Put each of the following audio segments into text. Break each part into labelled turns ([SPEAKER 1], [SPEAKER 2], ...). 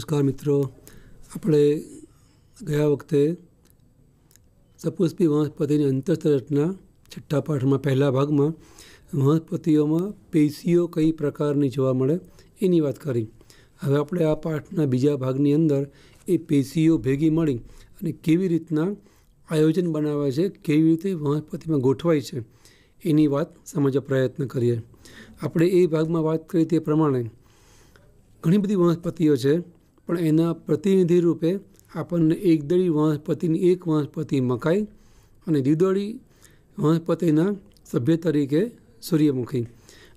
[SPEAKER 1] નમસ્કાર મિત્રો આપણે ગયા વખતે તપુષ્પી વનસ્પતિની અંતસ્તર રચના છઠ્ઠા પાઠમાં પહેલા ભાગમાં વનસ્પતિઓમાં પેશીઓ કઈ પ્રકારની જોવા મળે એની વાત કરી હવે આપણે આ પાઠના બીજા ભાગની અંદર એ પેશીઓ ભેગી મળી અને કેવી રીતના આયોજન બનાવે છે કેવી રીતે વનસ્પતિમાં ગોઠવાય છે એની વાત સમજવા પ્રયત્ન કરીએ આપણે એ ભાગમાં વાત કરી તે પ્રમાણે ઘણી બધી વનસ્પતિઓ છે પણ એના પ્રતિનિધિ રૂપે આપણને એકદળી વનસ્પતિની એક વનસ્પતિ મકાઈ અને દ્વિદળી વનસ્પતિના સભ્ય તરીકે સૂર્યમુખી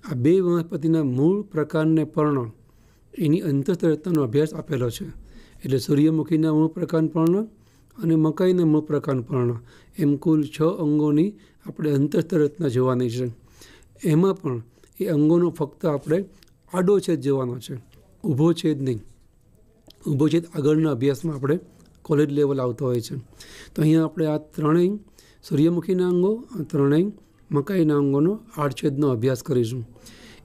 [SPEAKER 1] આ બે વનસ્પતિના મૂળ પ્રકારને પર્ણ એની અંતરતરતાનો અભ્યાસ આપેલો છે એટલે સૂર્યમુખીના મૂળ પ્રકારનું પર્ણ અને મકાઈના મૂળ પ્રકારનું પર્ણ એમ કુલ છ અંગોની આપણે અંતરતરતના જોવાની છે એમાં પણ એ અંગોનો ફક્ત આપણે આડો છેદ જોવાનો છે ઊભો છેદ નહીં ઊભો છે આગળના અભ્યાસમાં આપણે કોલેજ લેવલ આવતા હોય છે તો અહીંયા આપણે આ ત્રણેય સૂર્યમુખીના અંગો આ ત્રણેય મકાઈના અંગોનો આડછેદનો અભ્યાસ કરીશું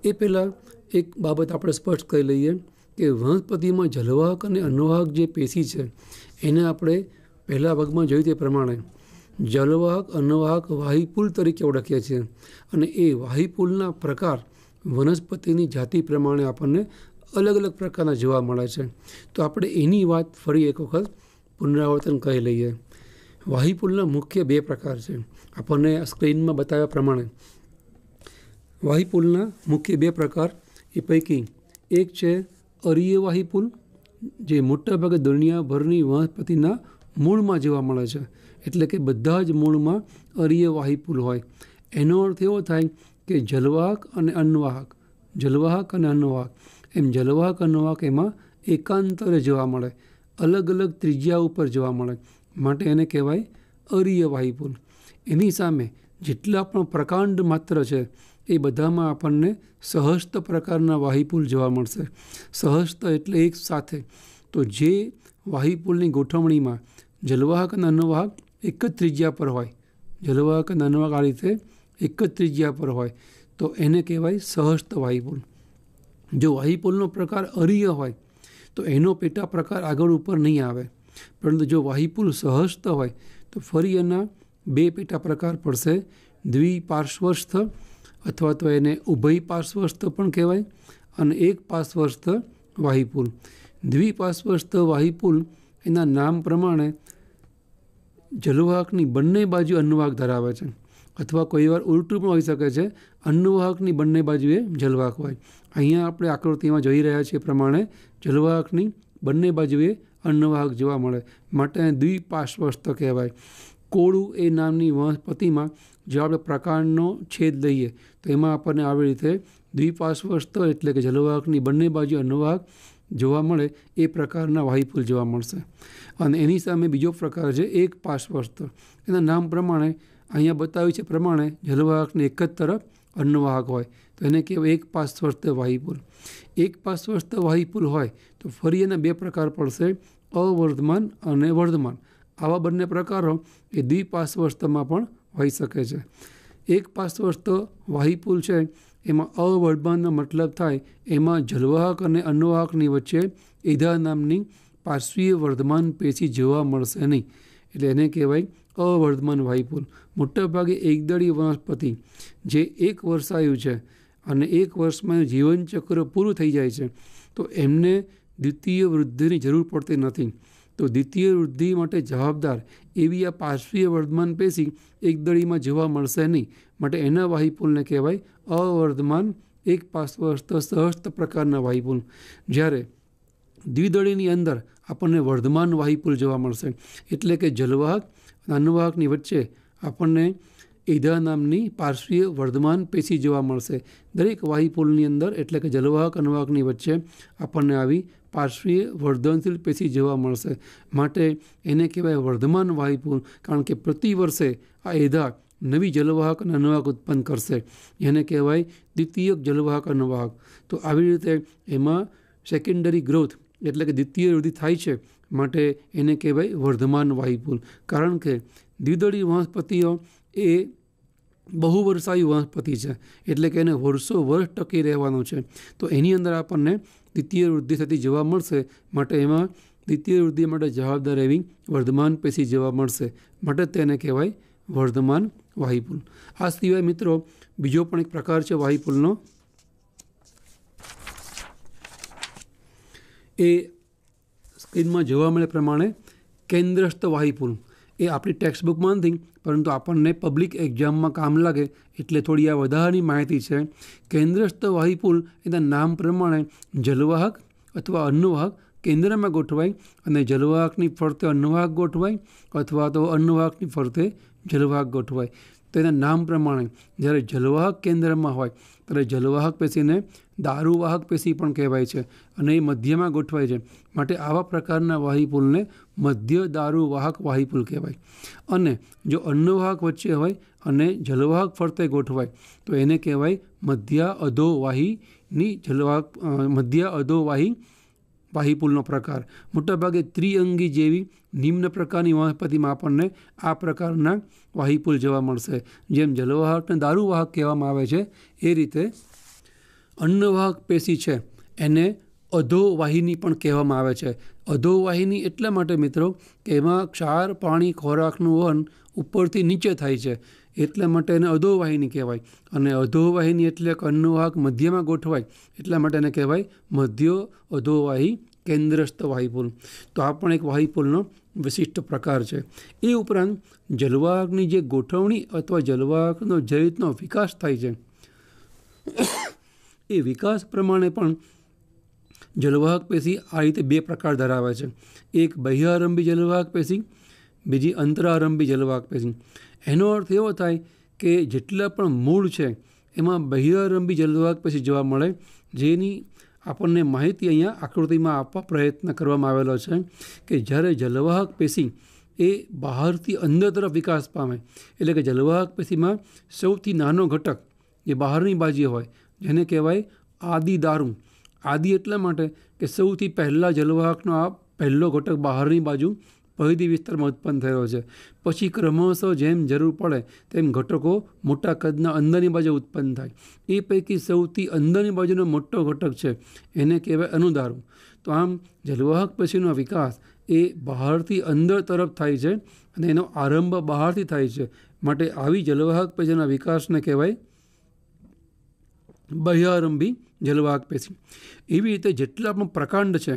[SPEAKER 1] એ પહેલાં એક બાબત આપણે સ્પષ્ટ કરી લઈએ કે વનસ્પતિમાં જલવાહક અને અનુવાહક જે પેશી છે એને આપણે પહેલા ભાગમાં જોયું તે પ્રમાણે જલવાહક અનુવાહક વાહીપુલ તરીકે ઓળખીએ છીએ અને એ વાહીપુલના પ્રકાર વનસ્પતિની જાતિ પ્રમાણે આપણને અલગ અલગ પ્રકારના જોવા મળે છે તો આપણે એની વાત ફરી એક વખત પુનરાવર્તન કહી લઈએ વાહીપુલના મુખ્ય બે પ્રકાર છે આપણને સ્ક્રીનમાં બતાવ્યા પ્રમાણે વાહીપુલના મુખ્ય બે પ્રકાર એ પૈકી એક છે અરીય વાહિપુલ જે મોટાભાગે દુનિયાભરની વનસ્પતિના મૂળમાં જોવા મળે છે એટલે કે બધા જ મૂળમાં અરીય વાહિપુલ હોય એનો અર્થ એવો થાય કે જલવાહક અને અન્નવાહક જલવાહક અને અન્નવાહક એમ જલવાહકનો વાંક એમાં એકાંતરે જોવા મળે અલગ અલગ ત્રિજ્યા ઉપર જોવા મળે માટે એને કહેવાય અરિય પુલ એની સામે જેટલા પણ પ્રકાંડ માત્ર છે એ બધામાં આપણને સહસ્ત પ્રકારના વાહીપુલ જોવા મળશે સહસ્ત એટલે એક સાથે તો જે વાહીપુલની ગોઠવણીમાં જલવાહક અને અન્નવાહક એક જ ત્રિજ્યા પર હોય જલવાહક અને અન્નવાહક આ રીતે એક જ ત્રિજ્યા પર હોય તો એને કહેવાય સહસ્ત વાયુપુલ જો વાહિપોલનો પ્રકાર અરિય હોય તો એનો પેટા પ્રકાર આગળ ઉપર નહીં આવે પરંતુ જો વાહિપુલ સહસ્થ હોય તો ફરી એના બે પેટા પ્રકાર પડશે દ્વિપાર્શ્વસ્થ અથવા તો એને ઉભય પાર્શ્વસ્થ પણ કહેવાય અને એક પાર્શ્વસ્થ વાહિપુલ દ્વિપાર્શ્વસ્થ વાહિપુલ એના નામ પ્રમાણે જલવાહકની બંને બાજુ અન્નવાહક ધરાવે છે અથવા કોઈ વાર ઉલટું પણ હોઈ શકે છે અન્નવાહકની બંને બાજુએ જલવાહક હોય અહીંયા આપણે આકૃતિમાં જોઈ રહ્યા છીએ પ્રમાણે જલવાહકની બંને બાજુએ અન્નવાહક જોવા મળે માટે દ્વિપાશ્વસ્થ કહેવાય કોળું એ નામની વનસ્પતિમાં જો આપણે પ્રકારનો છેદ લઈએ તો એમાં આપણને આવી રીતે દ્વિપાશ્વસ્થ એટલે કે જલવાહકની બંને બાજુ અન્નવાહક જોવા મળે એ પ્રકારના વાહિફૂલ જોવા મળશે અને એની સામે બીજો પ્રકાર છે એક પાશ્વસ્થ એના નામ પ્રમાણે અહીંયા બતાવ્યું છે પ્રમાણે જલવાહકને એક જ તરફ અન્નવાહક હોય તો એને કહેવાય એક પાસ સ્વર્થ એક પાસ સ્વર્થ હોય તો ફરી એના બે પ્રકાર પડશે અવર્ધમાન અને વર્ધમાન આવા બંને પ્રકારો એ દ્વિપાર્શ્વસ્થમાં પણ હોઈ શકે છે એક પાર્શ્વસ્થ વાહીપુલ છે એમાં અવર્ધમાનનો મતલબ થાય એમાં જલવાહક અને અન્નવાહકની વચ્ચે ઈધા નામની પાર્શ્વીય વર્ધમાન પેશી જોવા મળશે નહીં એટલે એને કહેવાય અવર્ધમાન વાહીપુલ મોટાભાગે એકદળી વનસ્પતિ જે એક વર્ષાયુ છે અને એક વર્ષમાં જીવનચક્ર પૂરું થઈ જાય છે તો એમને દ્વિતીય વૃદ્ધિની જરૂર પડતી નથી તો દ્વિતીય વૃદ્ધિ માટે જવાબદાર એવી આ પાર્શ્વીય વર્ધમાન પેશી એક દળીમાં જોવા મળશે નહીં માટે એના વાહિપુલને કહેવાય અવર્ધમાન એક પાર્શ્વસ્થ સહસ્થ પ્રકારના વાહિપુલ જ્યારે દ્વિદળીની અંદર આપણને વર્ધમાન વાહિપુલ જોવા મળશે એટલે કે જલવાહક અનુવાહકની વચ્ચે આપણને એધા નામની પાર્શ્વીય વર્ધમાન પેશી જોવા મળશે દરેક વાહિપુલની અંદર એટલે કે જલવાહક અનુવાહકની વચ્ચે આપણને આવી પાર્શ્વીય વર્ધનશીલ પેશી જોવા મળશે માટે એને કહેવાય વર્ધમાન વાહિપુલ કારણ કે પ્રતિ વર્ષે આ એધા નવી જલવાહક અને અનુવાહક ઉત્પન્ન કરશે એને કહેવાય દ્વિતીયક જલવાહક અનુવાહક તો આવી રીતે એમાં સેકન્ડરી ગ્રોથ એટલે કે દ્વિતીય વૃદ્ધિ થાય છે માટે એને કહેવાય વર્ધમાન વાહિપુલ કારણ કે દ્વિદળી વનસ્પતિઓ એ બહુ વર્ષાયુ વનસ્પતિ છે એટલે કે એને વર્ષો વર્ષ ટકી રહેવાનો છે તો એની અંદર આપણને દ્વિતીય વૃદ્ધિ થતી જોવા મળશે માટે એમાં દ્વિતીય વૃદ્ધિ માટે જવાબદાર એવી વર્ધમાન પેશી જોવા મળશે માટે તેને કહેવાય વર્ધમાન વાહિપુલ આ સિવાય મિત્રો બીજો પણ એક પ્રકાર છે વાહિપુલનો એ સ્ક્રીનમાં જોવા મળે પ્રમાણે કેન્દ્રસ્થ વાહિપુલ એ આપણી ટેક્સ્ટબુકમાં નથી પરંતુ આપણને પબ્લિક એક્ઝામમાં કામ લાગે એટલે થોડી આ વધારાની માહિતી છે કેન્દ્રસ્થ વાહિપુલ એના નામ પ્રમાણે જલવાહક અથવા અન્નવાહક કેન્દ્રમાં ગોઠવાય અને જલવાહકની ફરતે અન્નવાહક ગોઠવાય અથવા તો અન્નવાહકની ફરતે જલવાહક ગોઠવાય તેના નામ પ્રમાણે જ્યારે જલવાહક કેન્દ્રમાં હોય ત્યારે જલવાહક પેશીને દારૂવાહક પેશી પણ કહેવાય છે અને એ મધ્યમાં ગોઠવાય છે માટે આવા પ્રકારના વાહીપુલને મધ્ય દારૂવાહક વાહીપુલ કહેવાય અને જો અન્નવાહક વચ્ચે હોય અને જલવાહક ફરતે ગોઠવાય તો એને કહેવાય મધ્ય અધોવાહીની જલવાહક મધ્ય અધોવાહી વાહીપુલનો પ્રકાર મોટાભાગે ત્રિઅંગી જેવી નિમ્ન પ્રકારની વનસ્પતિમાં આપણને આ પ્રકારના વાહીપુલ જોવા મળશે જેમ જલવાહકને દારૂવાહક કહેવામાં આવે છે એ રીતે અન્નવાહક પેશી છે એને અધોવાહિની પણ કહેવામાં આવે છે અધોવાહિની એટલા માટે મિત્રો કે એમાં ક્ષાર પાણી ખોરાકનું વહન ઉપરથી નીચે થાય છે એટલા માટે એને અધોવાહિની કહેવાય અને અધોવાહિની એટલે કે અન્નવાહક મધ્યમાં ગોઠવાય એટલા માટે એને કહેવાય મધ્યો અધોવાહી કેન્દ્રસ્થ વાહિપુલ તો આ પણ એક વાહિપુલનો વિશિષ્ટ પ્રકાર છે એ ઉપરાંત જલવાહકની જે ગોઠવણી અથવા જલવાહકનો જે રીતનો વિકાસ થાય છે એ વિકાસ પ્રમાણે પણ જલવાહક પેશી આ રીતે બે પ્રકાર ધરાવે છે એક બાહ્યારંભી જલવાહક પેશી બીજી અંતરારંભી જલવાહક પેશી એનો અર્થ એવો થાય કે જેટલા પણ મૂળ છે એમાં બાહ્યારંભી જલવાહક પેશી જોવા મળે જેની આપણને માહિતી અહીંયા આકૃતિમાં આપવા પ્રયત્ન કરવામાં આવેલો છે કે જ્યારે જલવાહક પેશી એ બહારથી અંદર તરફ વિકાસ પામે એટલે કે જલવાહક પેશીમાં સૌથી નાનો ઘટક જે બહારની બાજુએ હોય જેને કહેવાય આદિ દારૂ આદિ એટલા માટે કે સૌથી પહેલાં જલવાહકનો આ પહેલો ઘટક બહારની બાજુ પૈદી વિસ્તારમાં ઉત્પન્ન થયો છે પછી ક્રમશઃ જેમ જરૂર પડે તેમ ઘટકો મોટા કદના અંદરની બાજુ ઉત્પન્ન થાય એ પૈકી સૌથી અંદરની બાજુનો મોટો ઘટક છે એને કહેવાય અનુદારું તો આમ જલવાહક પછીનો વિકાસ એ બહારથી અંદર તરફ થાય છે અને એનો આરંભ બહારથી થાય છે માટે આવી જલવાહક પછીના વિકાસને કહેવાય બાહ્યારંભી જલવાકપેશી એવી રીતે જેટલા પણ પ્રકાંડ છે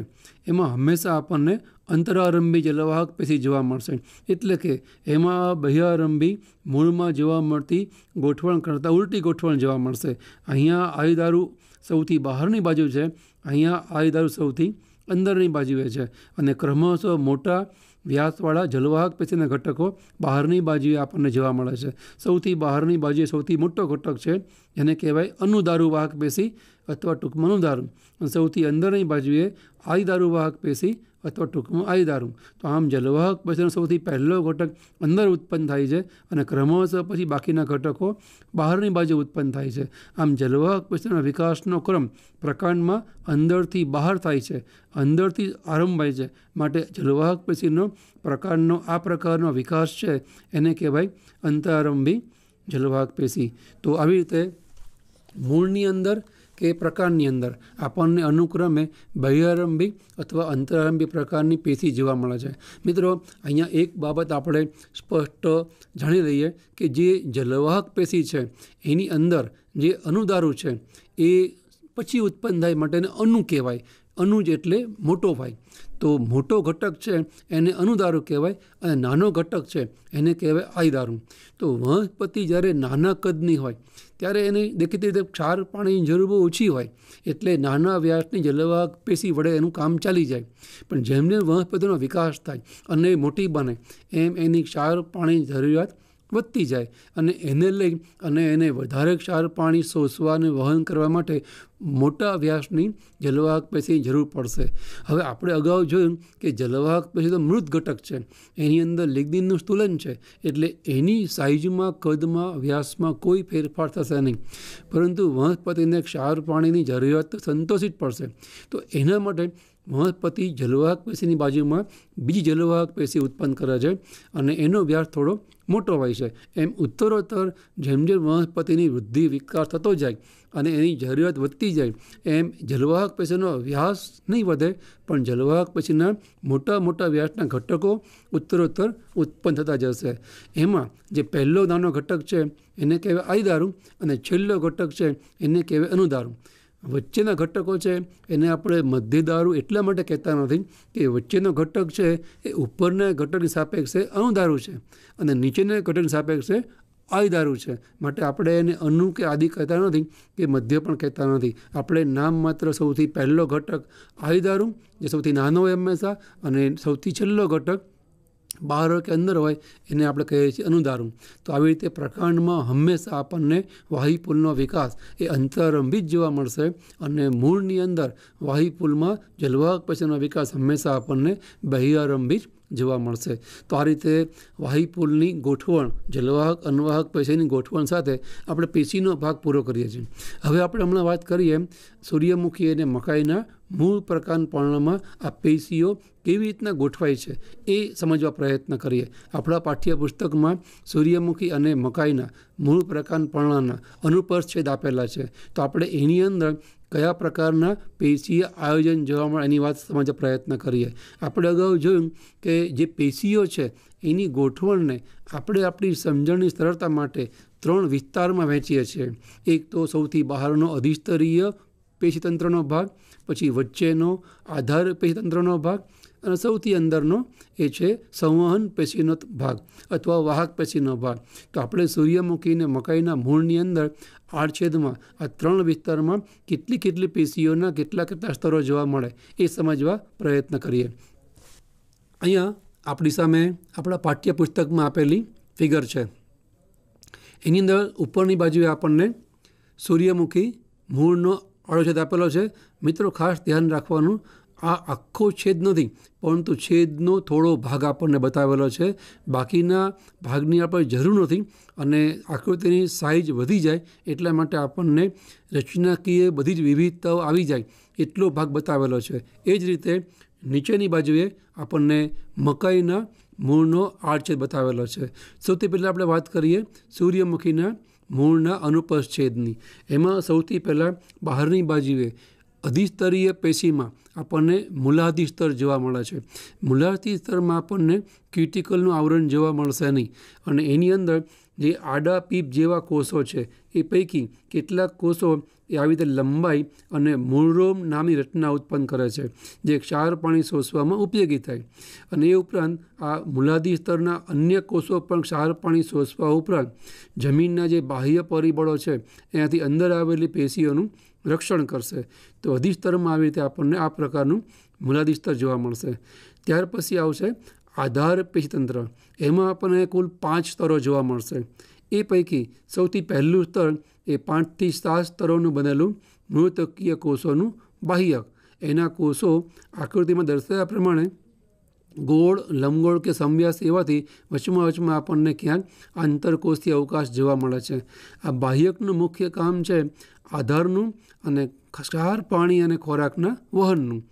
[SPEAKER 1] એમાં હંમેશા આપણને અંતરારંભી જલવાહક પેશી જોવા મળશે એટલે કે એમાં બહ્યારંભી મૂળમાં જોવા મળતી ગોઠવણ કરતાં ઉલટી ગોઠવણ જોવા મળશે અહીંયા આયદારુ સૌથી બહારની બાજુ છે અહીંયા આયદારુ સૌથી અંદરની બાજુએ છે અને ક્રમશઃ મોટા વ્યાસવાળા જલવાહક પેશીના ઘટકો બહારની બાજુએ આપણને જોવા મળે છે સૌથી બહારની બાજુએ સૌથી મોટો ઘટક છે જેને કહેવાય અનુદારુવાહક પેશી અથવા ટૂંકમાં અનુદારુ અને સૌથી અંદરની બાજુએ આદિદારુવાહક પેશી અથવા ટૂંકમાં આયદારું તો આમ જલવાહક પેશીનો સૌથી પહેલો ઘટક અંદર ઉત્પન્ન થાય છે અને ક્રમશઃ પછી બાકીના ઘટકો બહારની બાજુ ઉત્પન્ન થાય છે આમ જલવાહક પેશીના વિકાસનો ક્રમ પ્રકાંડમાં અંદરથી બહાર થાય છે અંદરથી આરંભાય છે માટે જલવાહક પેશીનો પ્રકારનો આ પ્રકારનો વિકાસ છે એને કહેવાય અંતરારંભી જલવાહક પેશી તો આવી રીતે મૂળની અંદર કે પ્રકારની અંદર આપણને અનુક્રમે બાહ્યારંભી અથવા અંતરારંભી પ્રકારની પેશી જોવા મળે છે મિત્રો અહીંયા એક બાબત આપણે સ્પષ્ટ જાણી લઈએ કે જે જલવાહક પેશી છે એની અંદર જે અનુદારું છે એ પછી ઉત્પન્ન થાય માટેને અનુ કહેવાય અનુજ એટલે મોટો ભાઈ તો મોટો ઘટક છે એને અનુદારું કહેવાય અને નાનો ઘટક છે એને કહેવાય આઈદારું તો વનસ્પતિ જ્યારે નાના કદની હોય ત્યારે એને દેખીતી રીતે ક્ષાર પાણીની જરૂર બહુ ઓછી હોય એટલે નાના વ્યાસની જલવા પેશી વડે એનું કામ ચાલી જાય પણ જેમને વનસ્પતિનો વિકાસ થાય અને મોટી બને એમ એની ક્ષાર પાણીની જરૂરિયાત વધતી જાય અને એને લઈ અને એને વધારે ક્ષાર પાણી શોષવાને વહન કરવા માટે મોટા વ્યાસની જલવાહક પેશીની જરૂર પડશે હવે આપણે અગાઉ જોયું કે જલવાહક પેશી તો મૃત ઘટક છે એની અંદર લિગ્નિનનું સ્તુલન છે એટલે એની સાઇઝમાં કદમાં વ્યાસમાં કોઈ ફેરફાર થશે નહીં પરંતુ વનસ્પતિને ક્ષાર પાણીની જરૂરિયાત સંતોષી જ પડશે તો એના માટે વનસ્પતિ જલવાહક પેશીની બાજુમાં બીજી જલવાહક પેશી ઉત્પન્ન કરે છે અને એનો વ્યાસ થોડો મોટો હોય છે એમ ઉત્તરોત્તર જેમ જેમ વનસ્પતિની વૃદ્ધિ વિકાસ થતો જાય અને એની જરૂરિયાત વધતી જાય એમ જલવાહક પેશીનો વ્યાસ નહીં વધે પણ જલવાહક પેશીના મોટા મોટા વ્યાસના ઘટકો ઉત્તરોત્તર ઉત્પન્ન થતા જશે એમાં જે પહેલો નાનો ઘટક છે એને કહેવાય આઈદારું અને છેલ્લો ઘટક છે એને કહેવાય અનુદારું વચ્ચેના ઘટકો છે એને આપણે મધ્યદારુ એટલા માટે કહેતા નથી કે વચ્ચેનો ઘટક છે એ ઉપરના ઘટકની સાપેક્ષે અણુદારૂ છે અને નીચેના ઘટકની સાપેક્ષે આયદારૂ છે માટે આપણે એને અનુ કે આદિ કહેતા નથી કે મધ્ય પણ કહેતા નથી આપણે નામ માત્ર સૌથી પહેલો ઘટક આયદારૂ જે સૌથી નાનો હોય હંમેશા અને સૌથી છેલ્લો ઘટક બહાર હોય કે અંદર હોય એને આપણે કહીએ છીએ અનુદારું તો આવી રીતે પ્રકાંડમાં હંમેશા આપણને વાહી વિકાસ એ અંતરંભિત જોવા મળશે અને મૂળની અંદર વાહી પુલમાં જલવાહક પૈસાનો વિકાસ હંમેશા આપણને બહિરારંભી જ જોવા મળશે તો આ રીતે વાહી પુલની ગોઠવણ જલવાહક અન્વાહક પૈસાની ગોઠવણ સાથે આપણે પેશીનો ભાગ પૂરો કરીએ છીએ હવે આપણે હમણાં વાત કરીએ સૂર્યમુખી અને મકાઈના મૂળ પ્રકાંડ પર્ણમાં આ પેશીઓ કેવી રીતના ગોઠવાય છે એ સમજવા પ્રયત્ન કરીએ આપણા પાઠ્યપુસ્તકમાં સૂર્યમુખી અને મકાઈના મૂળ પ્રકાંડ પર્ણના અનુપરછેદ આપેલા છે તો આપણે એની અંદર કયા પ્રકારના પેશીય આયોજન જોવા મળે એની વાત સમજવા પ્રયત્ન કરીએ આપણે અગાઉ જોયું કે જે પેશીઓ છે એની ગોઠવણને આપણે આપણી સમજણની સરળતા માટે ત્રણ વિસ્તારમાં વહેંચીએ છીએ એક તો સૌથી બહારનો અધિસ્તરીય પેશીતંત્રનો ભાગ પછી વચ્ચેનો આધાર પેશીતંત્રનો ભાગ અને સૌથી અંદરનો એ છે સંવહન પેશીનો ભાગ અથવા વાહક પેશીનો ભાગ તો આપણે સૂર્યમુખીને મકાઈના મૂળની અંદર આડછેદમાં આ ત્રણ વિસ્તારમાં કેટલી કેટલી પેશીઓના કેટલા કેટલા સ્તરો જોવા મળે એ સમજવા પ્રયત્ન કરીએ અહીંયા આપણી સામે આપણા પાઠ્યપુસ્તકમાં આપેલી ફિગર છે એની અંદર ઉપરની બાજુએ આપણને સૂર્યમુખી મૂળનો અડોછેદ આપેલો છે મિત્રો ખાસ ધ્યાન રાખવાનું આ આખો છેદ નથી પરંતુ છેદનો થોડો ભાગ આપણને બતાવેલો છે બાકીના ભાગની આપણે જરૂર નથી અને આકૃતિની સાઇઝ વધી જાય એટલા માટે આપણને રચનાકીય બધી જ વિવિધતાઓ આવી જાય એટલો ભાગ બતાવેલો છે એ જ રીતે નીચેની બાજુએ આપણને મકાઈના મૂળનો આડછેદ બતાવેલો છે સૌથી પહેલાં આપણે વાત કરીએ સૂર્યમુખીના મૂળના અનુપચ્છેદની એમાં સૌથી પહેલાં બહારની બાજુએ અધિસ્તરીય પેશીમાં આપણને મુલાહાતી સ્તર જોવા મળે છે મુલાહાતી સ્તરમાં આપણને ક્યુટિકલનું આવરણ જોવા મળશે નહીં અને એની અંદર જે આડા પીપ જેવા કોષો છે એ પૈકી કેટલાક કોષો એ આવી રીતે લંબાઈ અને મૂળરોમ નામની રચના ઉત્પન્ન કરે છે જે ક્ષાર પાણી શોષવામાં ઉપયોગી થાય અને એ ઉપરાંત આ મુલાદી સ્તરના અન્ય કોષો પણ ક્ષાર પાણી શોષવા ઉપરાંત જમીનના જે બાહ્ય પરિબળો છે એનાથી અંદર આવેલી પેશીઓનું રક્ષણ કરશે તો અધિસ્તરમાં આવી રીતે આપણને આ પ્રકારનું મૂલાધિસ્તર જોવા મળશે ત્યાર પછી આવશે આધાર પેશીતંત્ર એમાં આપણને કુલ પાંચ સ્તરો જોવા મળશે એ પૈકી સૌથી પહેલું સ્તર એ પાંચથી સાત સ્તરોનું બનેલું મૃતકીય કોષોનું બાહ્યક એના કોષો આકૃતિમાં દર્શાવ્યા પ્રમાણે ગોળ લંબગોળ કે સમવ્યાસ એવાથી વચમાં વચમાં આપણને ક્યાંક આંતરકોષથી અવકાશ જોવા મળે છે આ બાહ્યકનું મુખ્ય કામ છે આધારનું અને ક્ષાર પાણી અને ખોરાકના વહનનું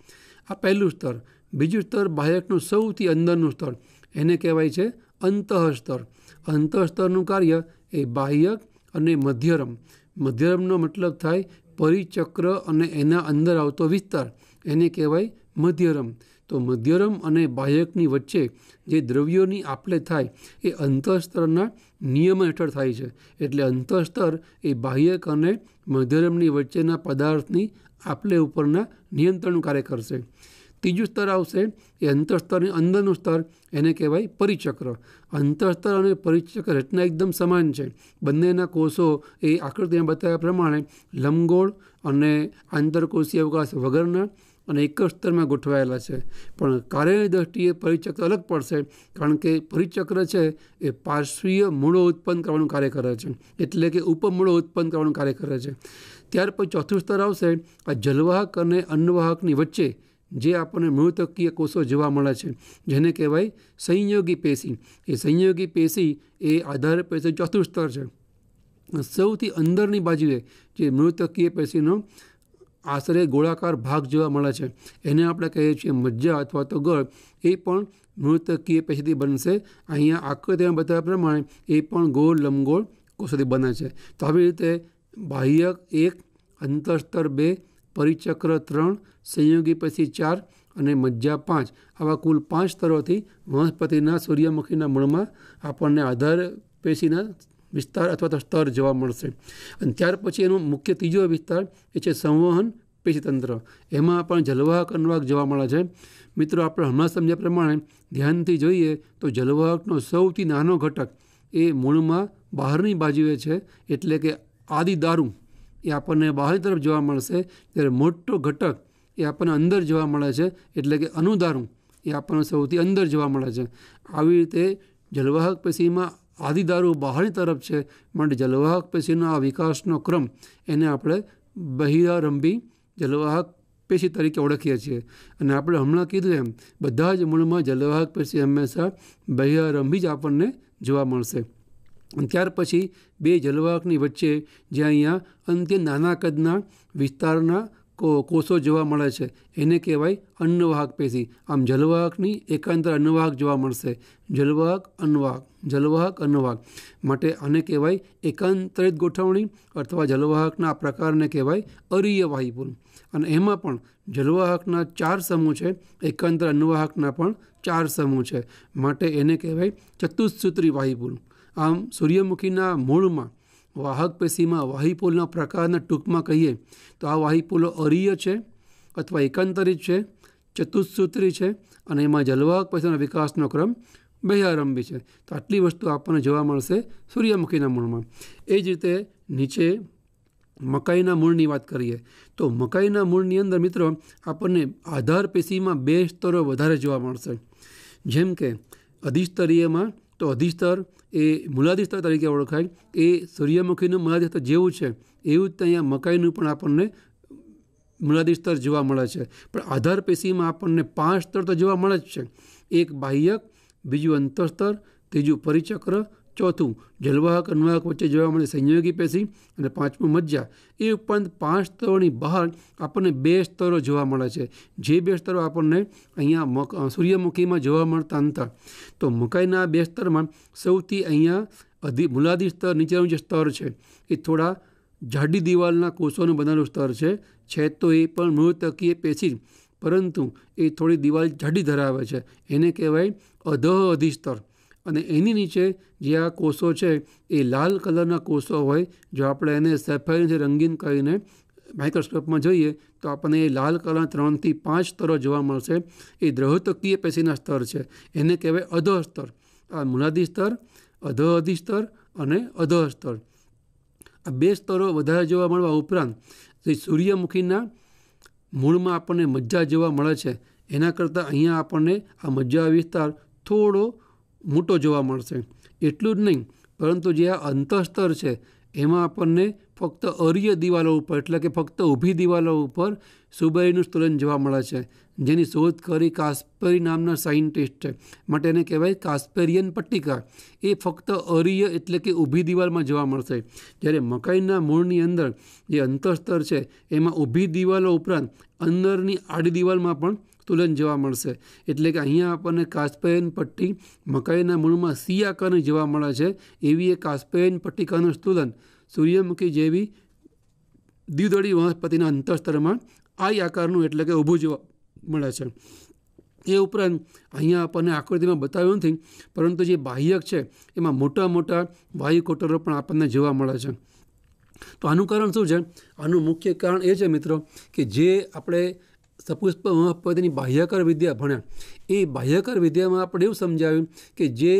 [SPEAKER 1] આ પહેલું સ્તર બીજું સ્તર બાહ્યકનું સૌથી અંદરનું સ્તર એને કહેવાય છે અંતઃસ્તર અંતઃસ્તરનું કાર્ય એ બાહ્યક અને મધ્યરમ મધ્યરમનો મતલબ થાય પરિચક્ર અને એના અંદર આવતો વિસ્તાર એને કહેવાય મધ્યરમ તો મધ્યરમ અને બાહ્યકની વચ્ચે જે દ્રવ્યોની આપલે થાય એ અંતઃસ્તરના નિયમ હેઠળ થાય છે એટલે અંતઃસ્તર એ બાહ્યક અને મધ્યરમની વચ્ચેના પદાર્થની આપલે ઉપરના નિયંત્રણનું કાર્ય કરશે ત્રીજું સ્તર આવશે એ અંતરસ્તરની અંદરનું સ્તર એને કહેવાય પરિચક્ર અંતરસ્તર અને પરિચક્ર રચના એકદમ સમાન છે બંનેના કોષો એ આકૃતિમાં બતાવ્યા પ્રમાણે લંબગોળ અને આંતરકોષીય અવકાશ વગરના અને એક જ સ્તરમાં ગોઠવાયેલા છે પણ કાર્યની દ્રષ્ટિએ પરિચક્ર અલગ પડશે કારણ કે પરિચક્ર છે એ પાર્શ્વીય મૂળો ઉત્પન્ન કરવાનું કાર્ય કરે છે એટલે કે ઉપમૂળો ઉત્પન્ન કરવાનું કાર્ય કરે છે ત્યાર પછી ચોથું સ્તર આવશે આ જલવાહક અને અન્નવાહકની વચ્ચે જે આપણને મૃતકીય કોષો જોવા મળે છે જેને કહેવાય સંયોગી પેશી એ સંયોગી પેશી એ આધાર પેશી ચોથું સ્તર છે સૌથી અંદરની બાજુએ જે મૃતકીય પેશીનો આશરે ગોળાકાર ભાગ જોવા મળે છે એને આપણે કહીએ છીએ મજ્જા અથવા તો ગળ એ પણ નૃતકીય પેશીથી બનશે અહીંયા આકૃતિમાં બતાવ્યા પ્રમાણે એ પણ ગોળ લંબગોળ કોષોથી બને છે તો આવી રીતે બાહ્ય એક અંતરસ્તર બે પરિચક્ર ત્રણ સંયોગી પછી ચાર અને મજ્જા પાંચ આવા કુલ પાંચ સ્તરોથી વનસ્પતિના સૂર્યમુખીના મૂળમાં આપણને આધાર પેશીના વિસ્તાર અથવા તો સ્તર જોવા મળશે અને ત્યાર પછી એનો મુખ્ય ત્રીજો વિસ્તાર એ છે સંવહન પેશીતંત્ર એમાં પણ જલવાહક અન્વાહક જોવા મળે છે મિત્રો આપણે હમણાં સમજ્યા પ્રમાણે ધ્યાનથી જોઈએ તો જલવાહકનો સૌથી નાનો ઘટક એ મૂળમાં બહારની બાજુએ છે એટલે કે આદિ દારૂ એ આપણને બહાર તરફ જોવા મળશે ત્યારે મોટો ઘટક એ આપણને અંદર જોવા મળે છે એટલે કે અનુદારું એ આપણને સૌથી અંદર જોવા મળે છે આવી રીતે જલવાહક પેશીમાં આદિદારૂ બહારની તરફ છે માટે જલવાહક પેશીનો આ વિકાસનો ક્રમ એને આપણે બહિરારંભી જલવાહક પેશી તરીકે ઓળખીએ છીએ અને આપણે હમણાં કીધું એમ બધા જ મૂળમાં જલવાહક પેશી હંમેશા બહિરારંભી જ આપણને જોવા મળશે ત્યાર પછી બે જલવાહકની વચ્ચે જ્યાં અહીંયા અંતે નાના કદના વિસ્તારના કોષો જોવા મળે છે એને કહેવાય અન્નવાહક પેશી આમ જલવાહકની એકાંતર અન્નવાહક જોવા મળશે જલવાહક અન્નવાહક જલવાહક અન્નવાહક માટે આને કહેવાય એકાંતરિત ગોઠવણી અથવા જલવાહકના પ્રકારને કહેવાય અરિયવાહી પુલ અને એમાં પણ જલવાહકના ચાર સમૂહ છે એકાંતર અન્નવાહકના પણ ચાર સમૂહ છે માટે એને કહેવાય ચતુસૂત્રી વાહીપુલ આમ સૂર્યમુખીના મૂળમાં વાહક પેશીમાં વાહીપુલના પ્રકારને ટૂંકમાં કહીએ તો આ વાહીપુલો અરીય છે અથવા એકાંતરિત છે ચતુસૂત્રી છે અને એમાં જલવાહક પેશીના વિકાસનો ક્રમ બહ્યારંભી છે તો આટલી વસ્તુ આપણને જોવા મળશે સૂર્યમુખીના મૂળમાં એ જ રીતે નીચે મકાઈના મૂળની વાત કરીએ તો મકાઈના મૂળની અંદર મિત્રો આપણને આધાર પેશીમાં બે સ્તરો વધારે જોવા મળશે જેમ કે અધિસ્તરીયમાં તો અધિસ્તર એ મૂલાધિષ્ઠા તરીકે ઓળખાય એ સૂર્યમુખીનું મૂલાધિષ્ઠા જેવું છે એવું જ અહીંયા મકાઈનું પણ આપણને મૂલાધિષ્ઠર જોવા મળે છે પણ આધાર પેશીમાં આપણને પાંચ સ્તર તો જોવા મળે જ છે એક બાહ્યક બીજું અંતઃસ્તર ત્રીજું પરિચક્ર ચોથું જલવાહક અન્વાહક વચ્ચે જોવા મળે સંયોગી પેશી અને પાંચમું મજ્જા એ ઉપરાંત પાંચ સ્તરોની બહાર આપણને બે સ્તરો જોવા મળે છે જે બે સ્તરો આપણને અહીંયા મક સૂર્યમુખીમાં જોવા મળતા નતા તો મકાઈના બે સ્તરમાં સૌથી અહીંયા અધિ મુલાદી સ્તર નીચેનું જે સ્તર છે એ થોડા જાડી દિવાલના કોષોનું બનાવેલું સ્તર છે છે તો એ પણ મૃતકીય પેશી પરંતુ એ થોડી દિવાલ જાડી ધરાવે છે એને કહેવાય અધઃ અધિસ્તર અને એની નીચે જે આ કોષો છે એ લાલ કલરના કોષો હોય જો આપણે એને સેફાઈને રંગીન કરીને માઇક્રોસ્કોપમાં જોઈએ તો આપણને એ લાલ કલરના ત્રણથી પાંચ સ્તરો જોવા મળશે એ દ્રહતકીય પેશીના સ્તર છે એને કહેવાય અધઃ સ્તર આ મુનાદી સ્તર અધઃ અધિ સ્તર અને અધઃ સ્તર આ બે સ્તરો વધારે જોવા મળવા ઉપરાંત જે સૂર્યમુખીના મૂળમાં આપણને મજ્જા જોવા મળે છે એના કરતાં અહીંયા આપણને આ મજ્જા વિસ્તાર થોડો મોટો જોવા મળશે એટલું જ નહીં પરંતુ જે આ અંતઃસ્તર છે એમાં આપણને ફક્ત અરીય દિવાલો ઉપર એટલે કે ફક્ત ઊભી દિવાલો ઉપર સુબરીનું સ્તોલન જોવા મળે છે જેની શોધ કરી કાસ્પેરી નામના સાયન્ટિસ્ટ છે માટે એને કહેવાય કાસ્પેરિયન પટ્ટિકા એ ફક્ત અરીય એટલે કે ઊભી દિવાલમાં જોવા મળશે જ્યારે મકાઈના મૂળની અંદર જે અંતઃસ્તર છે એમાં ઊભી દિવાલો ઉપરાંત અંદરની આડી દિવાલમાં પણ તુલન જોવા મળશે એટલે કે અહીંયા આપણને કાસ્પયન પટ્ટી મકાઈના મૂળમાં સી આકારની જોવા મળે છે એવી એ કાસ્પયન પટ્ટિકાનું સ્તુલન સૂર્યમુખી જેવી દ્વિદળી વનસ્પતિના અંતરસ્તરમાં આઈ આકારનું એટલે કે ઊભું જોવા મળે છે એ ઉપરાંત અહીંયા આપણને આકૃતિમાં બતાવ્યું નથી પરંતુ જે બાહ્યક છે એમાં મોટા મોટા વાયુ કોટરો પણ આપણને જોવા મળે છે તો આનું કારણ શું છે આનું મુખ્ય કારણ એ છે મિત્રો કે જે આપણે સપોઝ પોતાની બાહ્યકર વિદ્યા ભણ્યા એ બાહ્યકર વિદ્યામાં આપણે એવું સમજાવ્યું કે જે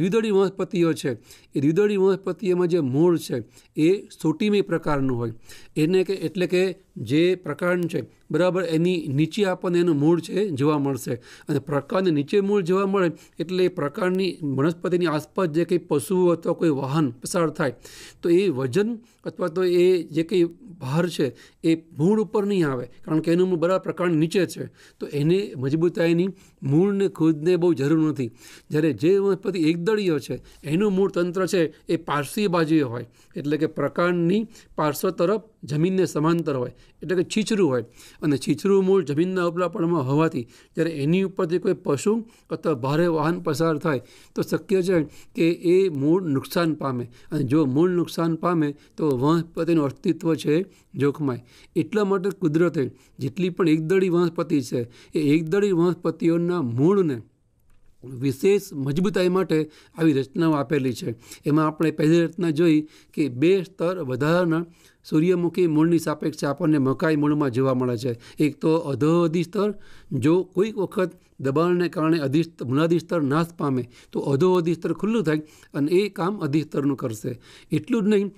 [SPEAKER 1] દ્વિદળી વનસ્પતિઓ છે એ દ્વિદળી વનસ્પતિઓમાં જે મૂળ છે એ સોટીમય પ્રકારનું હોય એને કે એટલે કે જે પ્રકાંડ છે બરાબર એની નીચે આપણને એનું મૂળ છે જોવા મળશે અને પ્રકાંડને નીચે મૂળ જોવા મળે એટલે એ પ્રકાંડની વનસ્પતિની આસપાસ જે કંઈ પશુઓ અથવા કોઈ વાહન પસાર થાય તો એ વજન અથવા તો એ જે કંઈ ભાર છે એ મૂળ ઉપર નહીં આવે કારણ કે એનું મૂળ બરાબર પ્રકાંડ નીચે છે તો એને મજબૂતાઈની મૂળને ખુદને બહુ જરૂર નથી જ્યારે જે વનસ્પતિ એકદળીય છે એનું મૂળ તંત્ર છે એ પારસી બાજુએ હોય એટલે કે પ્રકાંડની પાર્શ્વ તરફ જમીનને સમાંતર હોય એટલે કે છીછરું હોય અને છીછરું મૂળ જમીનના ઉપલા પળમાં હોવાથી જ્યારે એની ઉપરથી કોઈ પશુ અથવા ભારે વાહન પસાર થાય તો શક્ય છે કે એ મૂળ નુકસાન પામે અને જો મૂળ નુકસાન પામે તો વનસ્પતિનું અસ્તિત્વ છે જોખમાય એટલા માટે કુદરતે જેટલી પણ એકદળી વનસ્પતિ છે એ એકદળી વનસ્પતિઓના મૂળને વિશેષ મજબૂતાઈ માટે આવી રચનાઓ આપેલી છે એમાં આપણે પહેલી રચના જોઈ કે બે સ્તર વધારાના સૂર્યમુખી મૂળની સાપેક્ષે આપણને મકાઈ મૂળમાં જોવા મળે છે એક તો અધો અધિસ્તર જો કોઈક વખત દબાણને કારણે અધિસ્ત મૂળાધિસ્તર નાશ પામે તો અધો અધિસ્તર ખુલ્લું થાય અને એ કામ અધિસ્તરનું કરશે એટલું જ નહીં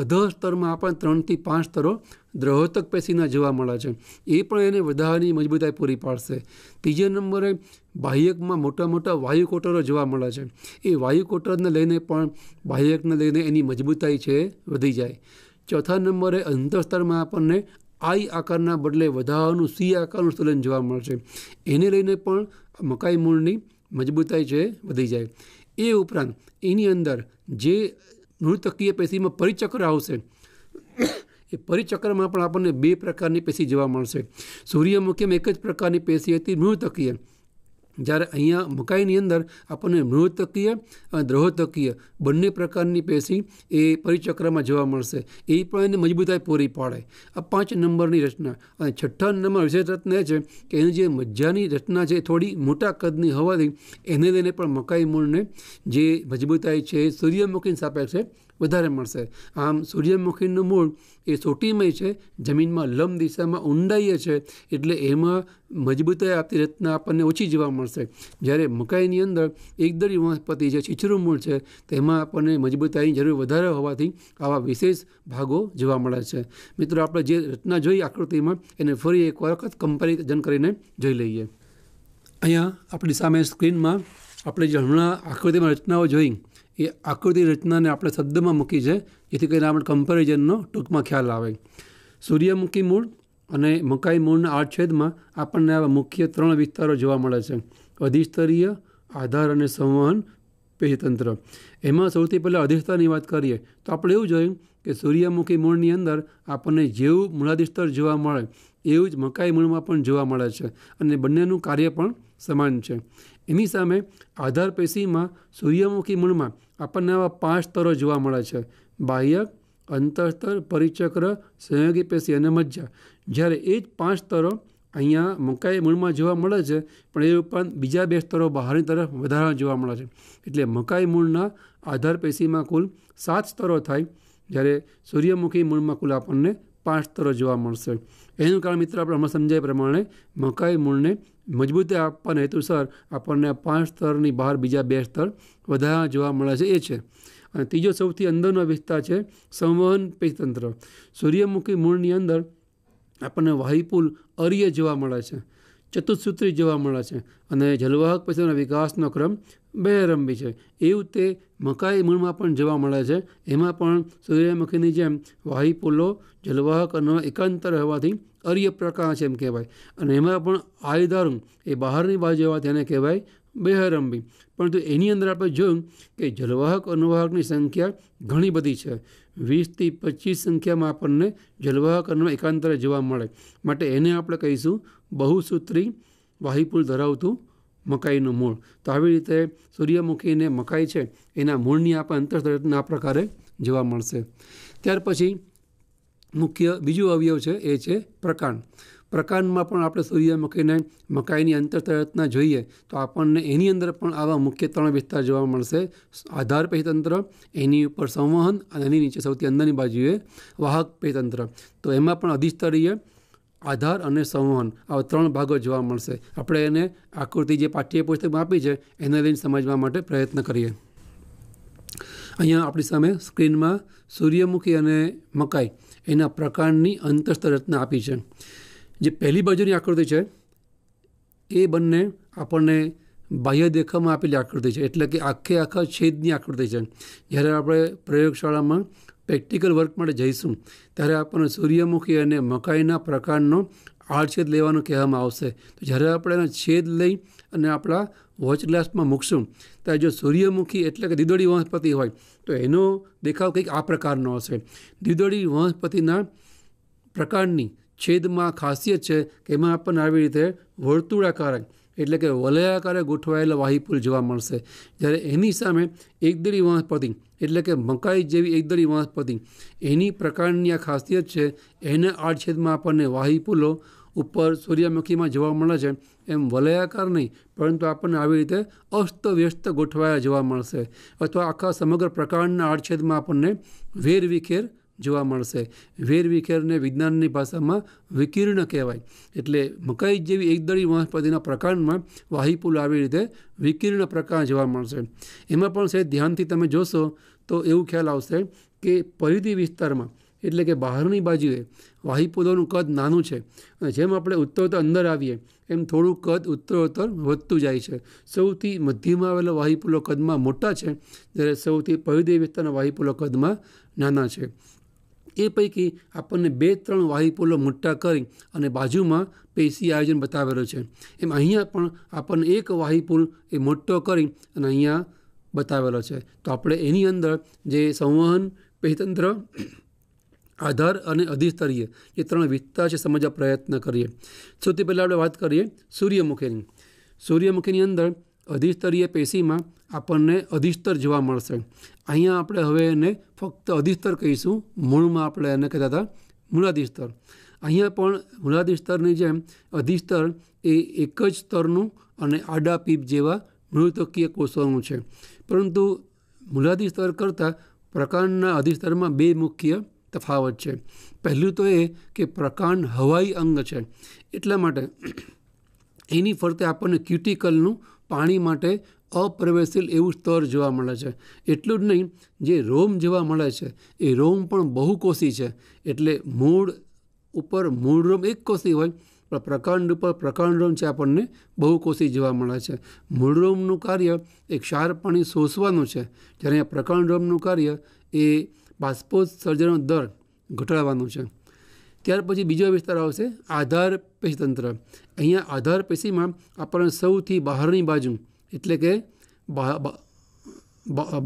[SPEAKER 1] અધો સ્તરમાં પણ ત્રણથી પાંચ સ્તરો દ્રહોતક પેશીના જોવા મળે છે એ પણ એને વધારાની મજબૂતાઈ પૂરી પાડશે ત્રીજે નંબરે બાહ્યકમાં મોટા મોટા વાયુ કોટરો જોવા મળે છે એ વાયુ કોટરને લઈને પણ બાહ્યકને લઈને એની મજબૂતાઈ છે વધી જાય ચોથા નંબરે અંતરસ્તરમાં આપણને આઈ આકારના બદલે વધારાનું સી આકારનું સ્તલન જોવા મળશે એને લઈને પણ મકાઈ મૂળની મજબૂતાઈ છે વધી જાય એ ઉપરાંત એની અંદર જે મૃતકીય પેશીમાં પરિચક્ર આવશે એ પરિચક્રમાં પણ આપણને બે પ્રકારની પેશી જોવા મળશે સૂર્યમુખીમાં એક જ પ્રકારની પેશી હતી મૃતકીય જ્યારે અહીંયા મકાઈની અંદર આપણને મૃહતકીય અને દ્રહોતકીય બંને પ્રકારની પેશી એ પરિચક્રમાં જોવા મળશે એ પણ એને મજબૂતાઈ પૂરી પાડે આ પાંચ નંબરની રચના અને છઠ્ઠા નંબર વિશેષ રત્ન એ છે કે એની જે મજ્જાની રચના છે થોડી મોટા કદની હોવાથી એને લઈને પણ મકાઈ મૂળને જે મજબૂતાઈ છે સૂર્યમુખી સાપેક્ષે વધારે મળશે આમ સૂર્યમુખીનું મૂળ એ સોટીમય છે જમીનમાં લંબ દિશામાં ઊંડાઈએ છે એટલે એમાં મજબૂતાઈ આપતી રચના આપણને ઓછી જોવા મળશે જ્યારે મકાઈની અંદર એકદરી વનસ્પતિ જે છીછરું મૂળ છે તેમાં આપણને મજબૂતાઈની જરૂર વધારે હોવાથી આવા વિશેષ ભાગો જોવા મળે છે મિત્રો આપણે જે રચના જોઈ આકૃતિમાં એને ફરી એક વખત કમ્પેરિઝન કરીને જોઈ લઈએ અહીંયા આપણી સામે સ્ક્રીનમાં આપણે જે હમણાં આકૃતિમાં રચનાઓ જોઈ એ આકૃતિ રચનાને આપણે શબ્દમાં મૂકી છે જેથી કરીને આપણે કમ્પેરિઝનનો ટૂંકમાં ખ્યાલ આવે સૂર્યમુખી મૂળ અને મકાઈ મૂળના આ આપણને આવા મુખ્ય ત્રણ વિસ્તારો જોવા મળે છે અધિસ્તરીય આધાર અને સંવહન પેશીતંત્ર એમાં સૌથી પહેલાં અધિસ્તરની વાત કરીએ તો આપણે એવું જોયું કે સૂર્યમુખી મૂળની અંદર આપણને જેવું મૂળાધિસ્તર જોવા મળે એવું જ મકાઈ મૂળમાં પણ જોવા મળે છે અને બંનેનું કાર્ય પણ સમાન છે એની સામે આધાર પેશીમાં સૂર્યમુખી મૂળમાં આપણને આવા પાંચ સ્તરો જોવા મળે છે બાહ્યક અંતઃસ્તર પરિચક્ર સંયોગી પેશી અને મજ્જા જ્યારે એ જ પાંચ સ્તરો અહીંયા મકાઈ મૂળમાં જોવા મળે છે પણ એ ઉપરાંત બીજા બે સ્તરો બહારની તરફ વધારા જોવા મળે છે એટલે મકાઈ મૂળના આધાર પેશીમાં કુલ સાત સ્તરો થાય જ્યારે સૂર્યમુખી મૂળમાં કુલ આપણને પાંચ સ્તરો જોવા મળશે એનું કારણ મિત્ર આપણે હમણાં સમજાય પ્રમાણે મકાઈ મૂળને મજબૂતી આપવાના હેતુસર આપણને પાંચ સ્તરની બહાર બીજા બે સ્તર વધારા જોવા મળે છે એ છે અને ત્રીજો સૌથી અંદરનો વિસ્તાર છે સંવહન પેચતંત્ર સૂર્યમુખી મૂળની અંદર આપણને વાહિપુલ અર્ય જોવા મળે છે ચતુસૂત્રી જોવા મળે છે અને જલવાહક પેચતંત્રના વિકાસનો ક્રમ બહેરંબી છે એવું તે મકાઈ મૂળમાં પણ જોવા મળે છે એમાં પણ સૂર્યમુખીની જેમ વાહિપુલો જલવાહક અને એકાંતર હોવાથી અર્ય છે એમ કહેવાય અને એમાં પણ આયદારું એ બહારની બાજુ એવા તેને કહેવાય બેહરંબી પરંતુ એની અંદર આપણે જોયું કે જલવાહક અનુવાહકની સંખ્યા ઘણી બધી છે વીસથી પચીસ સંખ્યામાં આપણને જલવાહક અનુવાહ એકાંતરે જોવા મળે માટે એને આપણે કહીશું બહુસૂત્રી વાહિપુલ ધરાવતું મકાઈનું મૂળ તો આવી રીતે સૂર્યમુખીને મકાઈ છે એના મૂળની આપણે અંતરસ્થળના આ પ્રકારે જોવા મળશે ત્યાર પછી મુખ્ય બીજું અવયવ છે એ છે પ્રકાંડ પ્રકાંડમાં પણ આપણે સૂર્યમુખીને મકાઈની અંતરતરતના જોઈએ તો આપણને એની અંદર પણ આવા મુખ્ય ત્રણ વિસ્તાર જોવા મળશે આધાર પેહીતંત્ર એની ઉપર સંવહન અને એની નીચે સૌથી અંદરની બાજુએ વાહક પેહીતંત્ર તો એમાં પણ અધિસ્તરીય આધાર અને સંવહન આવા ત્રણ ભાગો જોવા મળશે આપણે એને આકૃતિ જે પાઠ્યપુસ્તકમાં આપી છે એને લઈને સમજવા માટે પ્રયત્ન કરીએ અહીંયા આપણી સામે સ્ક્રીનમાં સૂર્યમુખી અને મકાઈ એના પ્રકારની અંતસ્થ રચના આપી છે જે પહેલી બાજુની આકૃતિ છે એ બંને આપણને બાહ્ય દેખાવમાં આપેલી આકૃતિ છે એટલે કે આખે આખા છેદની આકૃતિ છે જ્યારે આપણે પ્રયોગશાળામાં પ્રેક્ટિકલ વર્ક માટે જઈશું ત્યારે આપણને સૂર્યમુખી અને મકાઈના પ્રકારનો આડછેદ લેવાનું કહેવામાં આવશે તો જ્યારે આપણે એના છેદ લઈ અને આપણા વોચ ગ્લાસમાં મૂકશું ત્યારે જો સૂર્યમુખી એટલે કે દીદોડી વનસ્પતિ હોય તો એનો દેખાવ કંઈક આ પ્રકારનો હશે દીદોડી વનસ્પતિના પ્રકારની છેદમાં ખાસિયત છે કે એમાં આપણને આવી રીતે વર્તુળાકારક એટલે કે વલયાકારે ગોઠવાયેલા વાહીપુલ જોવા મળશે જ્યારે એની સામે એકદળી વનસ્પતિ એટલે કે મકાઈ જેવી એકદળી વનસ્પતિ એની પ્રકારની આ ખાસિયત છે એના આડછેદમાં આપણને વાહીપુલો ઉપર સૂર્યમુખીમાં જોવા મળે છે એમ વલયાકાર નહીં પરંતુ આપણને આવી રીતે અસ્તવ્યસ્ત ગોઠવાયા જોવા મળશે અથવા આખા સમગ્ર પ્રકારના આડછેદમાં આપણને વેરવિખેર જોવા મળશે વેરવિખેરને વિજ્ઞાનની ભાષામાં વિકીર્ણ કહેવાય એટલે મકાઈ જેવી એકદળી વનસ્પતિના પ્રકારમાં વાહીપુલ આવી રીતે વિકીર્ણ પ્રકાર જોવા મળશે એમાં પણ છે ધ્યાનથી તમે જોશો તો એવું ખ્યાલ આવશે કે પરિધિ વિસ્તારમાં એટલે કે બહારની બાજુએ વાહીપુલોનું કદ નાનું છે અને જેમ આપણે ઉત્તરોત્તર અંદર આવીએ એમ થોડું કદ ઉત્તરોત્તર વધતું જાય છે સૌથી મધ્યમાં આવેલા વાહી કદમાં મોટા છે જ્યારે સૌથી પવિદેય વિસ્તારના વાહી કદમાં નાના છે એ પૈકી આપણને બે ત્રણ વાહી મોટા કરી અને બાજુમાં પેશી આયોજન બતાવેલું છે એમ અહીંયા પણ આપણને એક વાહી એ મોટો કરી અને અહીંયા બતાવેલો છે તો આપણે એની અંદર જે સંવહન પેતંત્ર આધાર અને અધિસ્તરીય એ ત્રણ વિસ્તાર છે સમજવા પ્રયત્ન કરીએ સૌથી પહેલાં આપણે વાત કરીએ સૂર્યમુખીની સૂર્યમુખીની અંદર અધિસ્તરીય પેશીમાં આપણને અધિસ્તર જોવા મળશે અહીંયા આપણે હવે એને ફક્ત અધિસ્તર કહીશું મૂળમાં આપણે એને કહેતા હતા મૂળાધિસ્તર અહીંયા પણ મૂળાધિસ્તરની જેમ અધિસ્તર એ એક જ સ્તરનું અને આડા પીપ જેવા મૃતકીય કોષોનું છે પરંતુ મૂળાધિસ્તર કરતાં પ્રકારના અધિસ્તરમાં બે મુખ્ય તફાવત છે પહેલું તો એ કે પ્રકાંડ હવાઈ અંગ છે એટલા માટે એની ફરતે આપણને ક્યુટિકલનું પાણી માટે અપ્રવેશીલ એવું સ્તર જોવા મળે છે એટલું જ નહીં જે રોમ જોવા મળે છે એ રોમ પણ બહુકોષી છે એટલે મૂળ ઉપર મૂળ રોમ એક કોષી હોય પણ પ્રકાંડ ઉપર પ્રકાંડ રોમ છે આપણને બહુકોષી જોવા મળે છે મૂળ રોમનું કાર્ય એ ક્ષાર પાણી શોષવાનું છે જ્યારે પ્રકાંડ રોમનું કાર્ય એ પાસપોર્ટ સર્જરીનો દર ઘટાડવાનો છે ત્યાર પછી બીજો વિસ્તાર આવશે આધાર પેશીતંત્ર અહીંયા આધાર પેશીમાં આપણને સૌથી બહારની બાજુ એટલે કે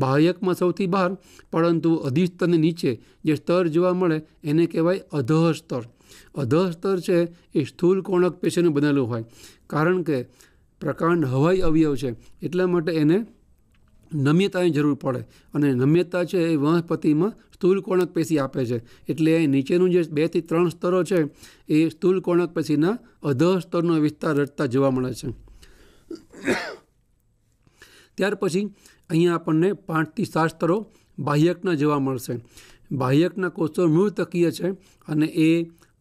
[SPEAKER 1] બાહ્યકમાં સૌથી બહાર પરંતુ અધિસ્તરને નીચે જે સ્તર જોવા મળે એને કહેવાય અધઃ સ્તર અધઃ સ્તર છે એ સ્થૂલ કોણક પેશીનું બનેલું હોય કારણ કે પ્રકાંડ હવાઈ અવયવ છે એટલા માટે એને નમ્યતાની જરૂર પડે અને નમ્યતા છે એ વનસ્પતિમાં સ્થૂલ કોણક પેશી આપે છે એટલે એ નીચેનું જે બેથી ત્રણ સ્તરો છે એ સ્થૂલ કોણક પેશીના અધ સ્તરનો વિસ્તાર રચતા જોવા મળે છે ત્યાર પછી અહીંયા આપણને પાંચથી સાત સ્તરો બાહ્યકના જોવા મળશે બાહ્યકના કોષો મૃતકીય છે અને એ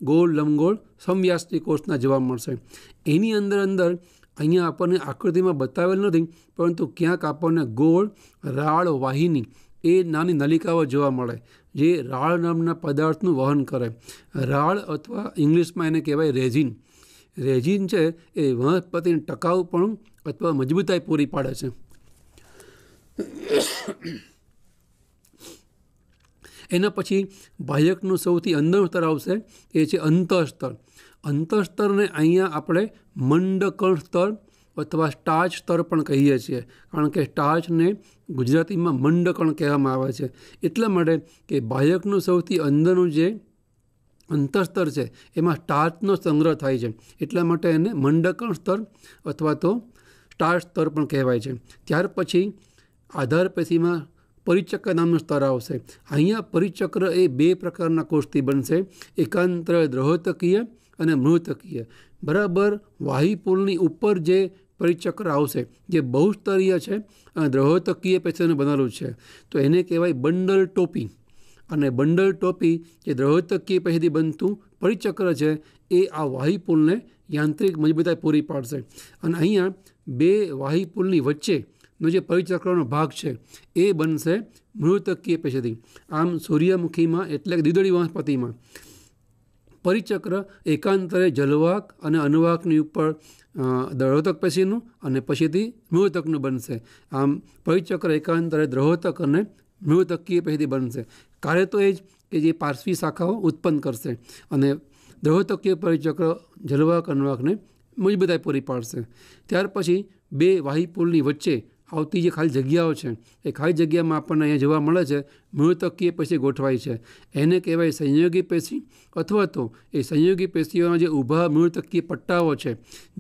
[SPEAKER 1] ગોળ લંબગોળ સમવ્યાસની કોષના જોવા મળશે એની અંદર અંદર અહીંયા આપણને આકૃતિમાં બતાવેલ નથી પરંતુ ક્યાંક આપણને ગોળ રાળ વાહિની એ નાની નલિકાઓ જોવા મળે જે રાળ નામના પદાર્થનું વહન કરે રાળ અથવા ઇંગ્લિશમાં એને કહેવાય રેઝિન રેઝિન છે એ ટકાઉ પણ અથવા મજબૂતાઈ પૂરી પાડે છે એના પછી બાહ્યકનું સૌથી અંદરનું સ્તર આવશે એ છે અંતઃસ્તર અંતઃસ્તરને અહીંયા આપણે મંડકણ સ્તર અથવા સ્ટાર્ચ સ્તર પણ કહીએ છીએ કારણ કે સ્ટાર્ચને ગુજરાતીમાં મંડકણ કહેવામાં આવે છે એટલા માટે કે બાહ્યકનું સૌથી અંદરનું જે અંતરસ્તર છે એમાં સ્ટાર્ચનો સંગ્રહ થાય છે એટલા માટે એને મંડકણ સ્તર અથવા તો સ્ટાર્ચ સ્તર પણ કહેવાય છે ત્યાર પછી આધાર પેશીમાં પરિચક્ર નામનું સ્તર આવશે અહીંયા પરિચક્ર એ બે પ્રકારના કોષથી બનશે એકાંતર દ્રહતકીય અને મૃતકીય બરાબર વાહી પુલની ઉપર જે પરિચક્ર આવશે જે બહુસ્તરીય છે અને દ્રહોતકીય પેશીઓને બનાવેલું છે તો એને કહેવાય બંડલ ટોપી અને બંડલ ટોપી જે દ્રહોતકીય પેશીથી બનતું પરિચક્ર છે એ આ વાહી પુલને યાંત્રિક મજબૂતાઈ પૂરી પાડશે અને અહીંયા બે વાહી પુલની વચ્ચેનો જે પરિચક્રનો ભાગ છે એ બનશે મૃતકીય પેશીથી આમ સૂર્યમુખીમાં એટલે કે દીદળી વનસ્પતિમાં પરિચક્ર એકાંતરે જલવાક અને અનુવાકની ઉપર દ્રહોતક પછીનું અને પછીથી મૃતકનું બનશે આમ પરિચક્ર એકાંતરે દ્રહોતક અને મૃતકીય પહેલી બનશે કાર્ય તો એ જ કે જે પાર્શ્વી શાખાઓ ઉત્પન્ન કરશે અને દ્રહોતકીય પરિચક્ર જલવાક અનુવાકને મજબૂતાઈ પૂરી પાડશે ત્યાર પછી બે વાહીપુલની વચ્ચે આવતી જે ખાલી જગ્યાઓ છે એ ખાલી જગ્યામાં આપણને અહીંયા જોવા મળે છે મૃતકીય પેશી ગોઠવાય છે એને કહેવાય સંયોગી પેશી અથવા તો એ સંયોગી પેશીઓના જે ઊભા મૃતકીય પટ્ટાઓ છે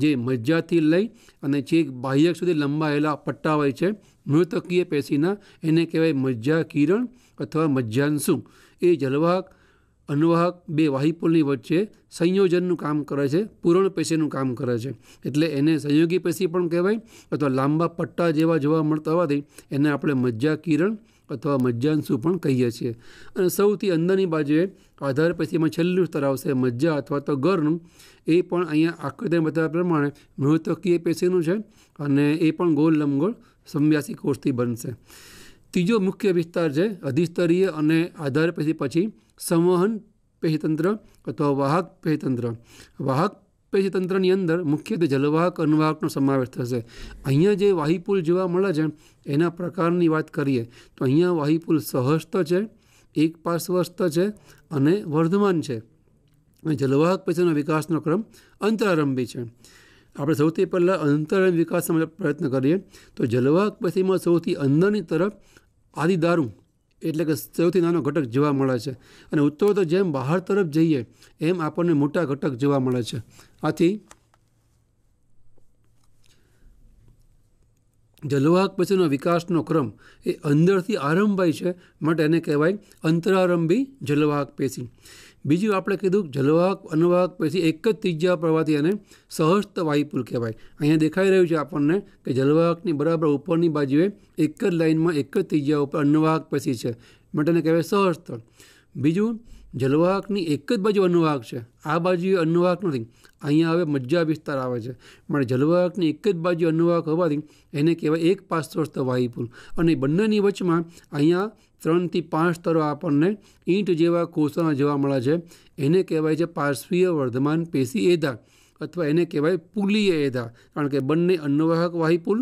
[SPEAKER 1] જે મજ્જાથી લઈ અને છેક બાહ્યક સુધી લંબાયેલા પટ્ટા હોય છે મૃતકીય પેશીના એને કહેવાય મજ્જા કિરણ અથવા મજ્જાંશુ એ જલવાહક અન્વાહક બે વાહિપુલની વચ્ચે સંયોજનનું કામ કરે છે પૂરણ પેશીનું કામ કરે છે એટલે એને સંયોગી પેશી પણ કહેવાય અથવા લાંબા પટ્ટા જેવા જોવા મળતા હોવાથી એને આપણે મજ્જા કિરણ અથવા મજ્જાંશુ પણ કહીએ છીએ અને સૌથી અંદરની બાજુએ આધાર પેશીમાં છેલ્લું સ્તર આવશે મજ્જા અથવા તો ગરનું એ પણ અહીંયા આકૃતિ બતાવ્યા પ્રમાણે મૃતકીય પેશીનું છે અને એ પણ ગોળ લંબગોળ સમવ્યાસી કોષથી બનશે ત્રીજો મુખ્ય વિસ્તાર છે અધિસ્તરીય અને આધાર પેશી પછી સંવહન પેહીતંત્ર અથવા વાહક પેહીતંત્ર વાહક પેહીતંત્રની અંદર મુખ્યત્વે જલવાહક અનુવાહકનો સમાવેશ થશે અહીંયા જે વાહીપુલ જોવા મળે છે એના પ્રકારની વાત કરીએ તો અહીંયા વાહીપુલ સહસ્ત છે એક પાર્શ્વસ્થ છે અને વર્ધમાન છે અને જલવાહક પૈસાનો વિકાસનો ક્રમ અંતરારંભી છે આપણે સૌથી પહેલાં અંતરારંભ વિકાસનો પ્રયત્ન કરીએ તો જલવાહક પછીમાં સૌથી અંદરની તરફ આદિદારું એટલે કે સૌથી નાનો ઘટક જોવા મળે છે અને ઉત્તરોત્તર જેમ બહાર તરફ જઈએ એમ આપણને મોટા ઘટક જોવા મળે છે આથી જલવાહક પછીનો વિકાસનો ક્રમ એ અંદરથી આરંભાય છે માટે એને કહેવાય અંતરારંભી જલવાહક પેશી બીજું આપણે કીધું જલવાહક અનુવાહક પછી એક જ ત્રિજ્યા પ્રવાહથી એને સહસ્ત વાયુપુલ કહેવાય અહીંયા દેખાઈ રહ્યું છે આપણને કે જલવાહકની બરાબર ઉપરની બાજુએ એક જ લાઇનમાં એક જ ત્રીજા ઉપર અન્નવાહક પછી છે માટે એને કહેવાય સહસ્ત બીજું જલવાહકની એક જ બાજુ અન્નવાહક છે આ બાજુએ અન્નવાહક નથી અહીંયા હવે મજ્જા વિસ્તાર આવે છે માટે જલવાહકની એક જ બાજુ અન્નવાહક હોવાથી એને કહેવાય એક પાસોસ્થ વાયુપુલ અને બંનેની વચમાં અહીંયા ત્રણથી પાંચ સ્તરો આપણને ઈંટ જેવા કોષણ જોવા મળે છે એને કહેવાય છે પાર્શ્વીય વર્ધમાન પેશી એધા અથવા એને કહેવાય પુલીય એધા કારણ કે બંને અન્નવાહક વાહિપુલ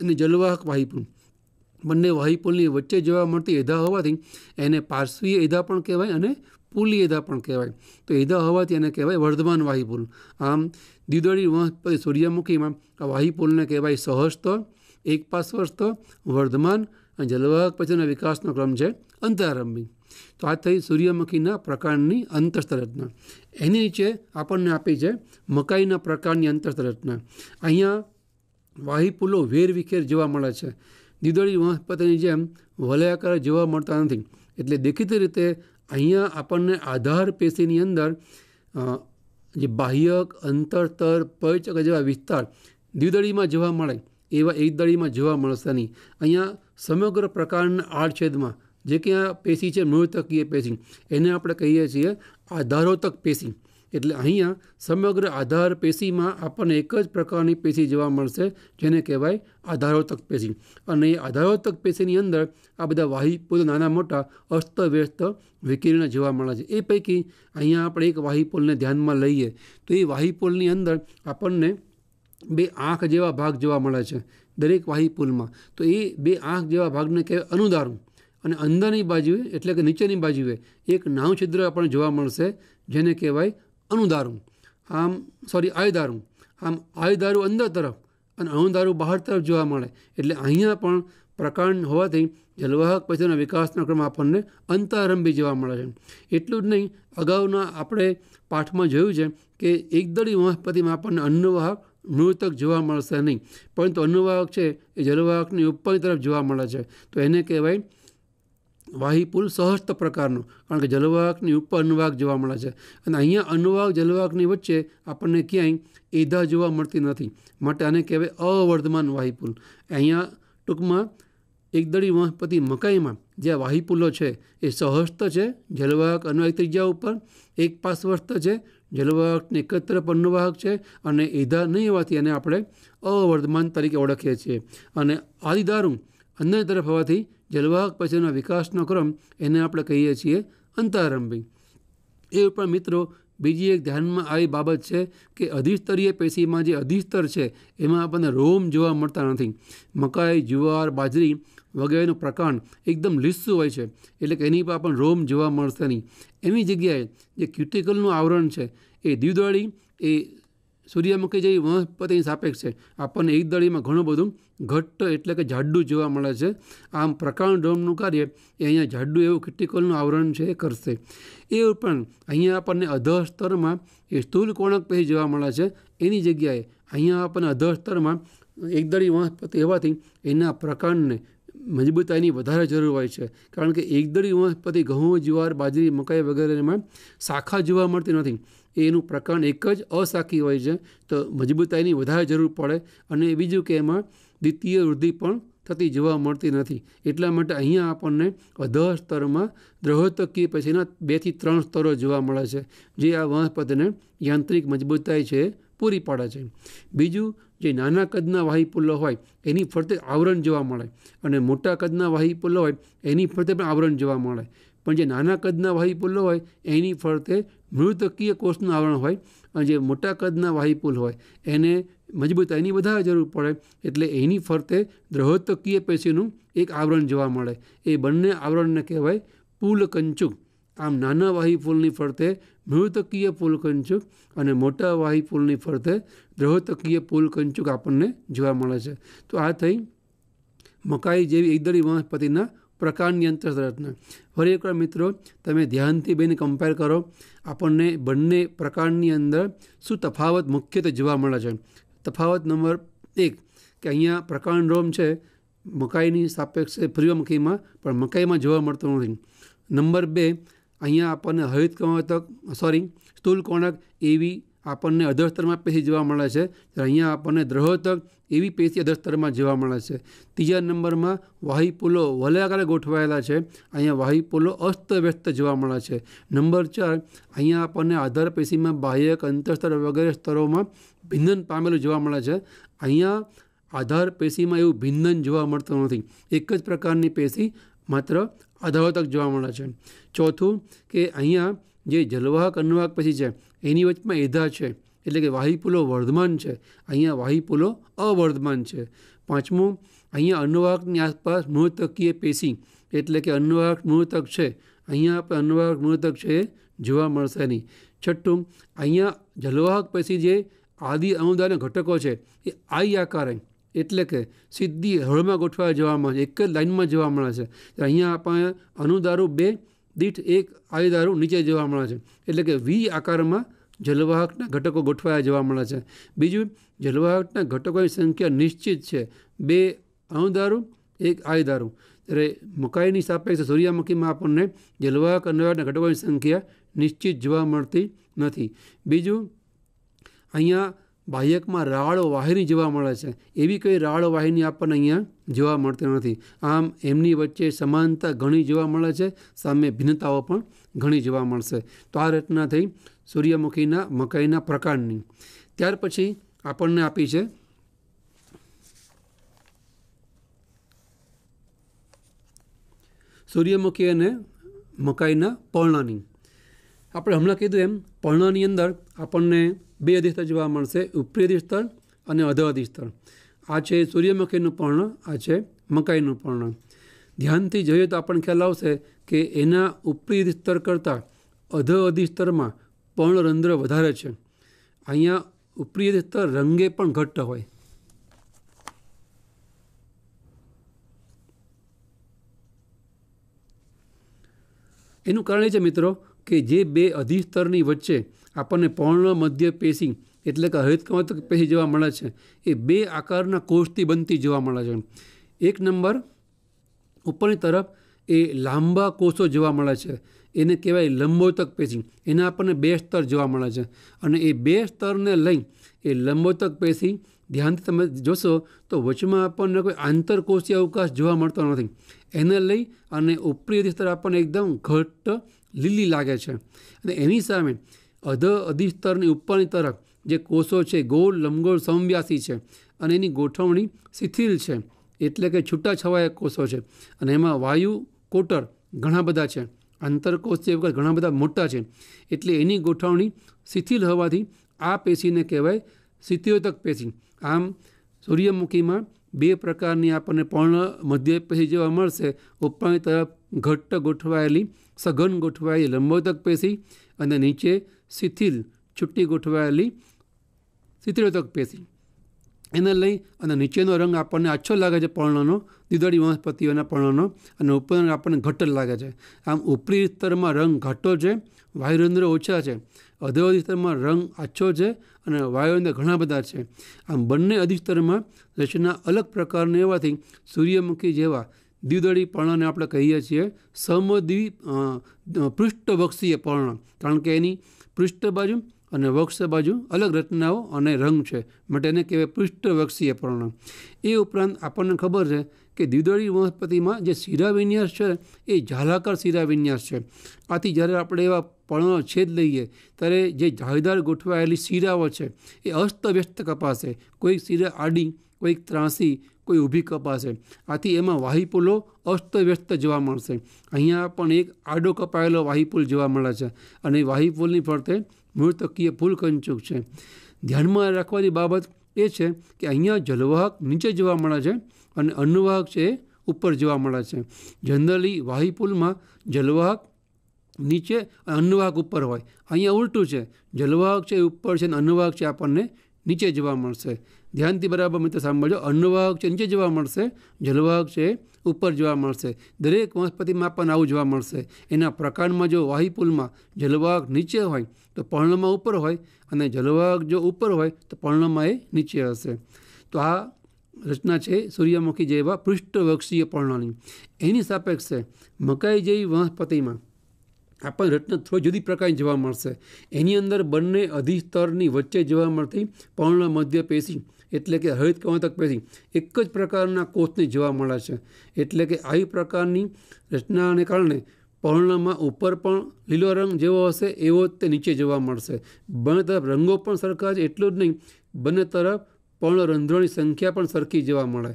[SPEAKER 1] અને જલવાહક વાહિપુલ બંને વાહિપુલની વચ્ચે જોવા મળતી એધા હોવાથી એને પાર્શ્વીય એધા પણ કહેવાય અને પુલી એધા પણ કહેવાય તો એધા હોવાથી એને કહેવાય વર્ધમાન વાહિપુલ આમ દ્વિદળી વંશ સૂર્યમુખીમાં આ વાહિપુલને કહેવાય સહસ્થ એકપાશ્વસ્થ વર્ધમાન અને જલવાહક પછીના વિકાસનો ક્રમ છે અંતરારંભી તો આ થઈ સૂર્યમુખીના પ્રકારની અંતસ્તરચના એની નીચે આપણને આપી છે મકાઈના પ્રકારની અંતસ્તરચના અહીંયા વાહીપુલો વેર વિખેર જોવા મળે છે દીદળી વનસ્પતિની જેમ વલયાકાર જોવા મળતા નથી એટલે દેખીતી રીતે અહીંયા આપણને આધાર પેશીની અંદર જે બાહ્યક અંતરતર પચક જેવા વિસ્તાર દ્વિદળીમાં જોવા મળે એવા એક દળીમાં જોવા મળશે નહીં અહીંયા સમગ્ર પ્રકારના આડછેદમાં જે ક્યાં પેશી છે મૂળતકીય પેશી એને આપણે કહીએ છીએ આધારોતક પેશી એટલે અહીંયા સમગ્ર આધાર પેશીમાં આપણને એક જ પ્રકારની પેશી જોવા મળશે જેને કહેવાય આધારોતક પેશી અને એ આધારોતક પેશીની અંદર આ બધા વાહી નાના મોટા અસ્તવ્યસ્ત વિકિરણ જોવા મળે છે એ પૈકી અહીંયા આપણે એક વાહીપોલને ધ્યાનમાં લઈએ તો એ વાહીપોલની અંદર આપણને બે આંખ જેવા ભાગ જોવા મળે છે દરેક વાહી પુલમાં તો એ બે આંખ જેવા ભાગને કહેવાય અનુદારું અને અંદરની બાજુએ એટલે કે નીચેની બાજુએ એક નાનું છિદ્ર આપણને જોવા મળશે જેને કહેવાય અનુદારું આમ સોરી આયદારું આમ આયદારું અંદર તરફ અને અણુદારું બહાર તરફ જોવા મળે એટલે અહીંયા પણ પ્રકાંડ હોવાથી જલવાહક પછીના વિકાસના ક્રમ આપણને અંતારંભી જોવા મળે છે એટલું જ નહીં અગાઉના આપણે પાઠમાં જોયું છે કે એકદળી વનસ્પતિમાં આપણને અન્નવાહક મૃતક જોવા મળશે નહીં પરંતુ અનુવાહક છે એ જલવાહકની ઉપરની તરફ જોવા મળે છે તો એને કહેવાય વાહીપુલ સહસ્ત પ્રકારનો કારણ કે જલવાહકની ઉપર અનુવાહક જોવા મળે છે અને અહીંયા અનુવાહક જલવાહકની વચ્ચે આપણને ક્યાંય એધા જોવા મળતી નથી માટે આને કહેવાય અવર્ધમાન વાહીપુલ અહીંયા ટૂંકમાં એકદળી વનસ્પતિ મકાઈમાં જે વાહીપુલો છે એ સહસ્ત છે જલવાહક અન્વય ત્રીજા ઉપર એક પાર્શ્વસ્થ છે જલવાહકને એકત્ર પન્નવાહક છે અને એધા નહીં હોવાથી એને આપણે અવર્ધમાન તરીકે ઓળખીએ છીએ અને આદિદારૂ અંદર તરફ હોવાથી જલવાહક પછીનો વિકાસનો ક્રમ એને આપણે કહીએ છીએ અંતારંભી એ પણ મિત્રો બીજી એક ધ્યાનમાં આવી બાબત છે કે અધિસ્તરીય પેશીમાં જે અધિસ્તર છે એમાં આપણને રોમ જોવા મળતા નથી મકાઈ જુવાર બાજરી વગેરેનું પ્રકાંડ એકદમ લીસું હોય છે એટલે કે એની પર પણ રોમ જોવા મળશે નહીં એની જગ્યાએ જે ક્યુટિકલનું આવરણ છે એ દીવદળી એ સૂર્યમુખી જેવી વનસ્પતિની સાપેક્ષ છે આપણને એક દળીમાં ઘણું બધું ઘટ્ટ એટલે કે જાડું જોવા મળે છે આમ પ્રકાંડ રોમનું કાર્ય એ અહીંયા જાડું એવું ક્યુટિકલનું આવરણ છે એ કરશે એ ઉપરાંત અહીંયા આપણને અધર સ્તરમાં એ સ્થૂલ કોણક પેહી જોવા મળે છે એની જગ્યાએ અહીંયા આપણને અધર સ્તરમાં એકદળી વનસ્પતિ હોવાથી એના પ્રકાંડને મજબૂતાઈની વધારે જરૂર હોય છે કારણ કે એકદળી વનસ્પતિ ઘઉં જુવાર બાજરી મકાઈ વગેરેમાં શાખા જોવા મળતી નથી એનું પ્રકરણ એક જ અશાખી હોય છે તો મજબૂતાઈની વધારે જરૂર પડે અને બીજું કે એમાં દ્વિતીય વૃદ્ધિ પણ થતી જોવા મળતી નથી એટલા માટે અહીંયા આપણને અધઃ સ્તરમાં દ્રહોતકી પછીના બેથી ત્રણ સ્તરો જોવા મળે છે જે આ વનસ્પતિને યાંત્રિક મજબૂતાઈ છે પૂરી પાડે છે બીજું જે નાના કદના વાહી પુલ્લો હોય એની ફરતે આવરણ જોવા મળે અને મોટા કદના વાહી પુલ્લો હોય એની ફરતે પણ આવરણ જોવા મળે પણ જે નાના કદના વાહી પુલ્લો હોય એની ફરતે મૃતકીય કોષનું આવરણ હોય અને જે મોટા કદના વાહી પુલ હોય એને મજબૂત એની વધારે જરૂર પડે એટલે એની ફરતે દ્રહતકીય પેશીનું એક આવરણ જોવા મળે એ બંને આવરણને કહેવાય પુલ કંચુક આમ નાના વાહી પુલની ફરતે બૃહતકીય પોલકંચુક અને મોટા વાહી પુલની ફરતે દ્રહતકીય પોલકંચુક આપણને જોવા મળે છે તો આ થઈ મકાઈ જેવી એકદળી વનસ્પતિના પ્રકારની અંતર અંતરસંરચના ફરી એકવાર મિત્રો તમે ધ્યાનથી બેને કમ્પેર કરો આપણને બંને પ્રકારની અંદર શું તફાવત મુખ્યત્વે જોવા મળે છે તફાવત નંબર એક કે અહીંયા પ્રકાંડરોમ છે મકાઈની સાપેક્ષે ફ્રીઓમખીમાં પણ મકાઈમાં જોવા મળતો નથી નંબર બે અહીંયા આપણને હરિત કણક સોરી સ્થૂલ કોણક એવી આપણને અધરસ્તરમાં પેશી જોવા મળે છે તો અહીંયા આપણને દ્રહતક એવી પેશી અધરસ્તરમાં જોવા મળે છે ત્રીજા નંબરમાં વાહી પુલો વલયાકારે ગોઠવાયેલા છે અહીંયા વાહી પુલો અસ્તવ્યસ્ત જોવા મળે છે નંબર ચાર અહીંયા આપણને આધાર પેશીમાં બાહ્યક અંતરસ્તર વગેરે સ્તરોમાં ભિન્નન પામેલું જોવા મળે છે અહીંયા આધાર પેશીમાં એવું ભિન્નન જોવા મળતું નથી એક જ પ્રકારની પેશી માત્ર અધવતક જોવા મળે છે ચોથું કે અહીંયા જે જલવાહક અન્વાહક પછી છે એની વચમાં એધા છે એટલે કે વાહી પુલો વર્ધમાન છે અહીંયા વાહી પુલો અવર્ધમાન છે પાંચમું અહીંયા અન્વાહકની આસપાસ મૃતકીય પેશી એટલે કે અન્નવાહક મૃતક છે અહીંયા પણ અન્વાહક મૃતક છે જોવા મળશે નહીં છઠ્ઠું અહીંયા જલવાહક પછી જે આદિ અનુદાન ઘટકો છે એ આઈ આકારે એટલે કે સીધી હળમાં ગોઠવાઈ જવામાં છે એક જ લાઇનમાં જવા મળે છે અહીંયા આપણે અનુદારો બે દીઠ એક આયુદારો નીચે જવા મળે છે એટલે કે વી આકારમાં જલવાહકના ઘટકો ગોઠવાયા જવા મળે છે બીજું જલવાહકના ઘટકોની સંખ્યા નિશ્ચિત છે બે અણુદારું એક આયુદારું ત્યારે મકાઈની સાપેક્ષે સૂર્યમુખીમાં આપણને જલવાહક અન્વયના ઘટકોની સંખ્યા નિશ્ચિત જોવા મળતી નથી બીજું અહીંયા બાહ્યકમાં રાળ વાહિની જોવા મળે છે એવી કંઈ રાળ વાહિની આપણને અહીંયા જોવા મળતી નથી આમ એમની વચ્ચે સમાનતા ઘણી જોવા મળે છે સામે ભિન્નતાઓ પણ ઘણી જોવા મળશે તો આ રચના થઈ સૂર્યમુખીના મકાઈના પ્રકારની ત્યાર પછી આપણને આપી છે સૂર્યમુખી અને મકાઈના પર્ણાની આપણે હમણાં કીધું એમ પર્ણાની અંદર આપણને બે અધિષ્ઠળ જોવા મળશે ઉપરી અધિષ્ઠળ અને અધ અધિષ્ઠળ આ છે સૂર્યમુખીનું પર્ણ આ છે મકાઈનું પર્ણ ધ્યાનથી જોઈએ તો આપણને ખ્યાલ આવશે કે એના ઉપરી અધિસ્તર કરતાં અધ અધિસ્તરમાં રંધ્ર વધારે છે અહીંયા ઉપરી અધિસ્તર રંગે પણ ઘટ્ટ હોય એનું કારણ એ છે મિત્રો કે જે બે અધિસ્તરની વચ્ચે આપણને પર્ણ મધ્ય પેશી એટલે કે હરિતકમત પેશી જોવા મળે છે એ બે આકારના કોષથી બનતી જોવા મળે છે એક નંબર ઉપરની તરફ એ લાંબા કોષો જોવા મળે છે એને કહેવાય લંબોતક પેશી એના આપણને બે સ્તર જોવા મળે છે અને એ બે સ્તરને લઈ એ લંબોતક પેશી ધ્યાનથી તમે જોશો તો વચમાં આપણને કોઈ આંતરકોષીય અવકાશ જોવા મળતો નથી એને લઈ અને ઉપરી સ્તર આપણને એકદમ ઘટ્ટ લીલી લાગે છે અને એની સામે અધ અધિસ્તરની ઉપરની તરફ જે કોષો છે ગોળ લંબગોળ સમવ્યાસી છે અને એની ગોઠવણી શિથિલ છે એટલે કે છૂટાછવાયા કોષો છે અને એમાં વાયુ કોટર ઘણા બધા છે આંતરકોષ જે વખત ઘણા બધા મોટા છે એટલે એની ગોઠવણી શિથિલ હોવાથી આ પેશીને કહેવાય શિત્યોતક પેશી આમ સૂર્યમુખીમાં બે પ્રકારની આપણને પર્ણ મધ્ય પેશી જોવા મળશે ઉપરની તરફ ઘટ્ટ ગોઠવાયેલી સઘન ગોઠવાયેલી લંબોદક પેશી અને નીચે શિથિલ છૂટી ગોઠવાયેલી શિથિલોદક પેશી એને લઈ અને નીચેનો રંગ આપણને આછો લાગે છે પર્ણનો દિદળી વનસ્પતિઓના પર્ણનો અને ઉપર રંગ આપણને ઘટ્ટ લાગે છે આમ ઉપરી સ્તરમાં રંગ ઘાટો છે વાયુરંધ્ર ઓછા છે અધો અધિસ્તરમાં રંગ આછો છે અને વાયુરંધ્ર ઘણા બધા છે આમ બંને અધિસ્તરમાં રચના અલગ પ્રકારને હોવાથી સૂર્યમુખી જેવા દ્વિદળી પર્ણને આપણે કહીએ છીએ સમદ્વિ પૃષ્ઠવક્ષીય પર્ણ કારણ કે એની પૃષ્ઠ બાજુ અને વક્ષ બાજુ અલગ રચનાઓ અને રંગ છે માટે એને કહેવાય પૃષ્ઠવક્ષીય પર્ણ એ ઉપરાંત આપણને ખબર છે કે દ્વિદળી વનસ્પતિમાં જે શિરાવિન્યાસ છે એ ઝાલાકાર શિરાવિન્યાસ છે આથી જ્યારે આપણે એવા પર્ણનો છેદ લઈએ ત્યારે જે જાળીદાર ગોઠવાયેલી શિરાઓ છે એ અસ્તવ્યસ્ત કપાશે કોઈક શિરા આડી કોઈક ત્રાંસી કોઈ ઊભી કપાશે આથી એમાં વાહી પુલો અસ્તવ્યસ્ત જોવા મળશે અહીંયા પણ એક આડો કપાયેલો વાહી પુલ જોવા મળે છે અને વાહી પુલની ફરતે મૃતકીય પુલ કંચુક છે ધ્યાનમાં રાખવાની બાબત એ છે કે અહીંયા જલવાહક નીચે જોવા મળે છે અને અન્નવાહક છે એ ઉપર જોવા મળે છે જનરલી વાહી પુલમાં જલવાહક નીચે અને અન્નવાહક ઉપર હોય અહીંયા ઉલટું છે જલવાહક છે ઉપર છે અને અન્નવાહક છે આપણને નીચે જોવા મળશે ધ્યાનથી બરાબર મિત્ર સાંભળજો અન્નવાહક નીચે જોવા મળશે જલવાહક છે ઉપર જોવા મળશે દરેક વનસ્પતિમાં પણ આવું જોવા મળશે એના પ્રકાંડમાં જો વાહીપુલમાં જલવાહક નીચે હોય તો પર્ણમાં ઉપર હોય અને જલવાહક જો ઉપર હોય તો પર્ણમાં એ નીચે હશે તો આ રચના છે સૂર્યમુખી જેવા પૃષ્ઠવક્ષીય પર્ણની એની સાપેક્ષે મકાઈ જેવી વનસ્પતિમાં આપણને રચના થોડી જુદી પ્રકારની જોવા મળશે એની અંદર બંને અધિસ્તરની વચ્ચે જોવા મળતી પર્ણ મધ્ય પેશી એટલે કે હરિત કવંતક પેઢી એક જ પ્રકારના કોષને જોવા મળે છે એટલે કે આવી પ્રકારની રચનાને કારણે પર્ણમાં ઉપર પણ લીલો રંગ જેવો હશે એવો જ તે નીચે જોવા મળશે બંને તરફ રંગો પણ સરખા છે એટલું જ નહીં બંને તરફ પર્ણરંધ્રોની સંખ્યા પણ સરખી જોવા મળે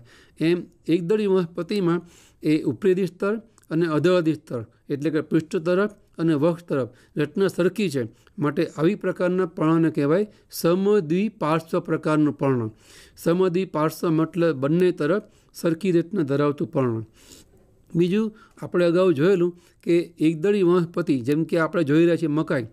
[SPEAKER 1] એમ એકદળી વનસ્પતિમાં એ ઉપરી સ્તર અને અધવાદી તરફ એટલે કે પૃષ્ઠ તરફ અને વક્ષ તરફ રચના સરખી છે માટે આવી પ્રકારના પર્ણને કહેવાય સમદ્વિપાર્શ્વ પ્રકારનું પર્ણ સમદ્વિપાર્શ્વ મતલબ બંને તરફ સરખી રીતના ધરાવતું પર્ણ બીજું આપણે અગાઉ જોયેલું કે એકદળી વનસ્પતિ જેમ કે આપણે જોઈ રહ્યા છીએ મકાઈ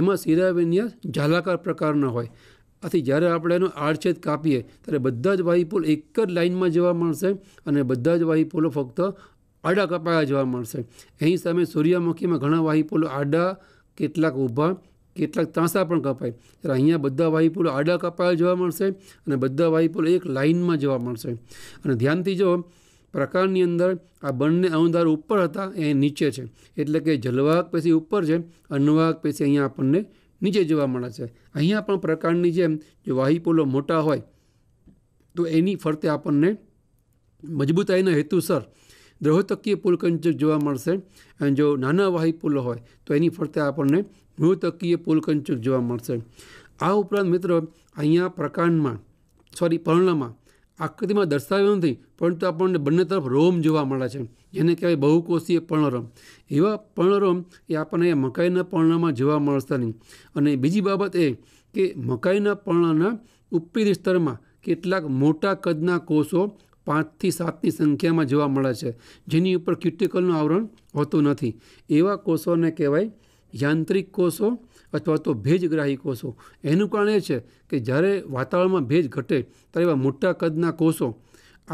[SPEAKER 1] એમાં શિરાવિન્યાસ ઝાલાકાર પ્રકારના હોય આથી જ્યારે આપણે એનો આડછેદ કાપીએ ત્યારે બધા જ વાયુપુલ એક જ લાઇનમાં જવા મળશે અને બધા જ વાહિપુલો ફક્ત આડા કપાયા જોવા મળશે અહીં સામે સૂર્યમુખીમાં ઘણા વાહિપુલો આડા કેટલાક ઊભા કેટલાક તાંસા પણ કપાય ત્યારે અહીંયા બધા વાહિપુલો આડા કપાયા જોવા મળશે અને બધા વાહિપુલો એક લાઇનમાં જોવા મળશે અને ધ્યાનથી જો પ્રકારની અંદર આ બંને અણુધાર ઉપર હતા એ નીચે છે એટલે કે જલવાહક પેશી ઉપર છે અન્નવાહક પેશી અહીંયા આપણને નીચે જોવા મળે છે અહીંયા પણ પ્રકારની જેમ જો વાહિપુલો મોટા હોય તો એની ફરતે આપણને મજબૂતાઈના હેતુસર દ્રહતકીય પુલ કંચક જોવા મળશે અને જો નાના વાહી પુલ હોય તો એની ફરતે આપણને મૃતકીય પુલ કંચક જોવા મળશે આ ઉપરાંત મિત્રો અહીંયા પ્રકાંડમાં સોરી પર્ણમાં આકૃતિમાં દર્શાવ્યો નથી પરંતુ આપણને બંને તરફ રોમ જોવા મળે છે જેને કહેવાય બહુકોષીય પર્ણરમ એવા પર્ણરમ એ આપણને મકાઈના પર્ણમાં જોવા મળશે નહીં અને બીજી બાબત એ કે મકાઈના પર્ણના ઉપરી વિસ્તારમાં કેટલાક મોટા કદના કોષો પાંચથી સાતની સંખ્યામાં જોવા મળે છે જેની ઉપર ક્યુટિકલનું આવરણ હોતું નથી એવા કોષોને કહેવાય યાંત્રિક કોષો અથવા તો ભેજગ્રાહી કોષો એનું કારણ એ છે કે જ્યારે વાતાવરણમાં ભેજ ઘટે ત્યારે એવા મોટા કદના કોષો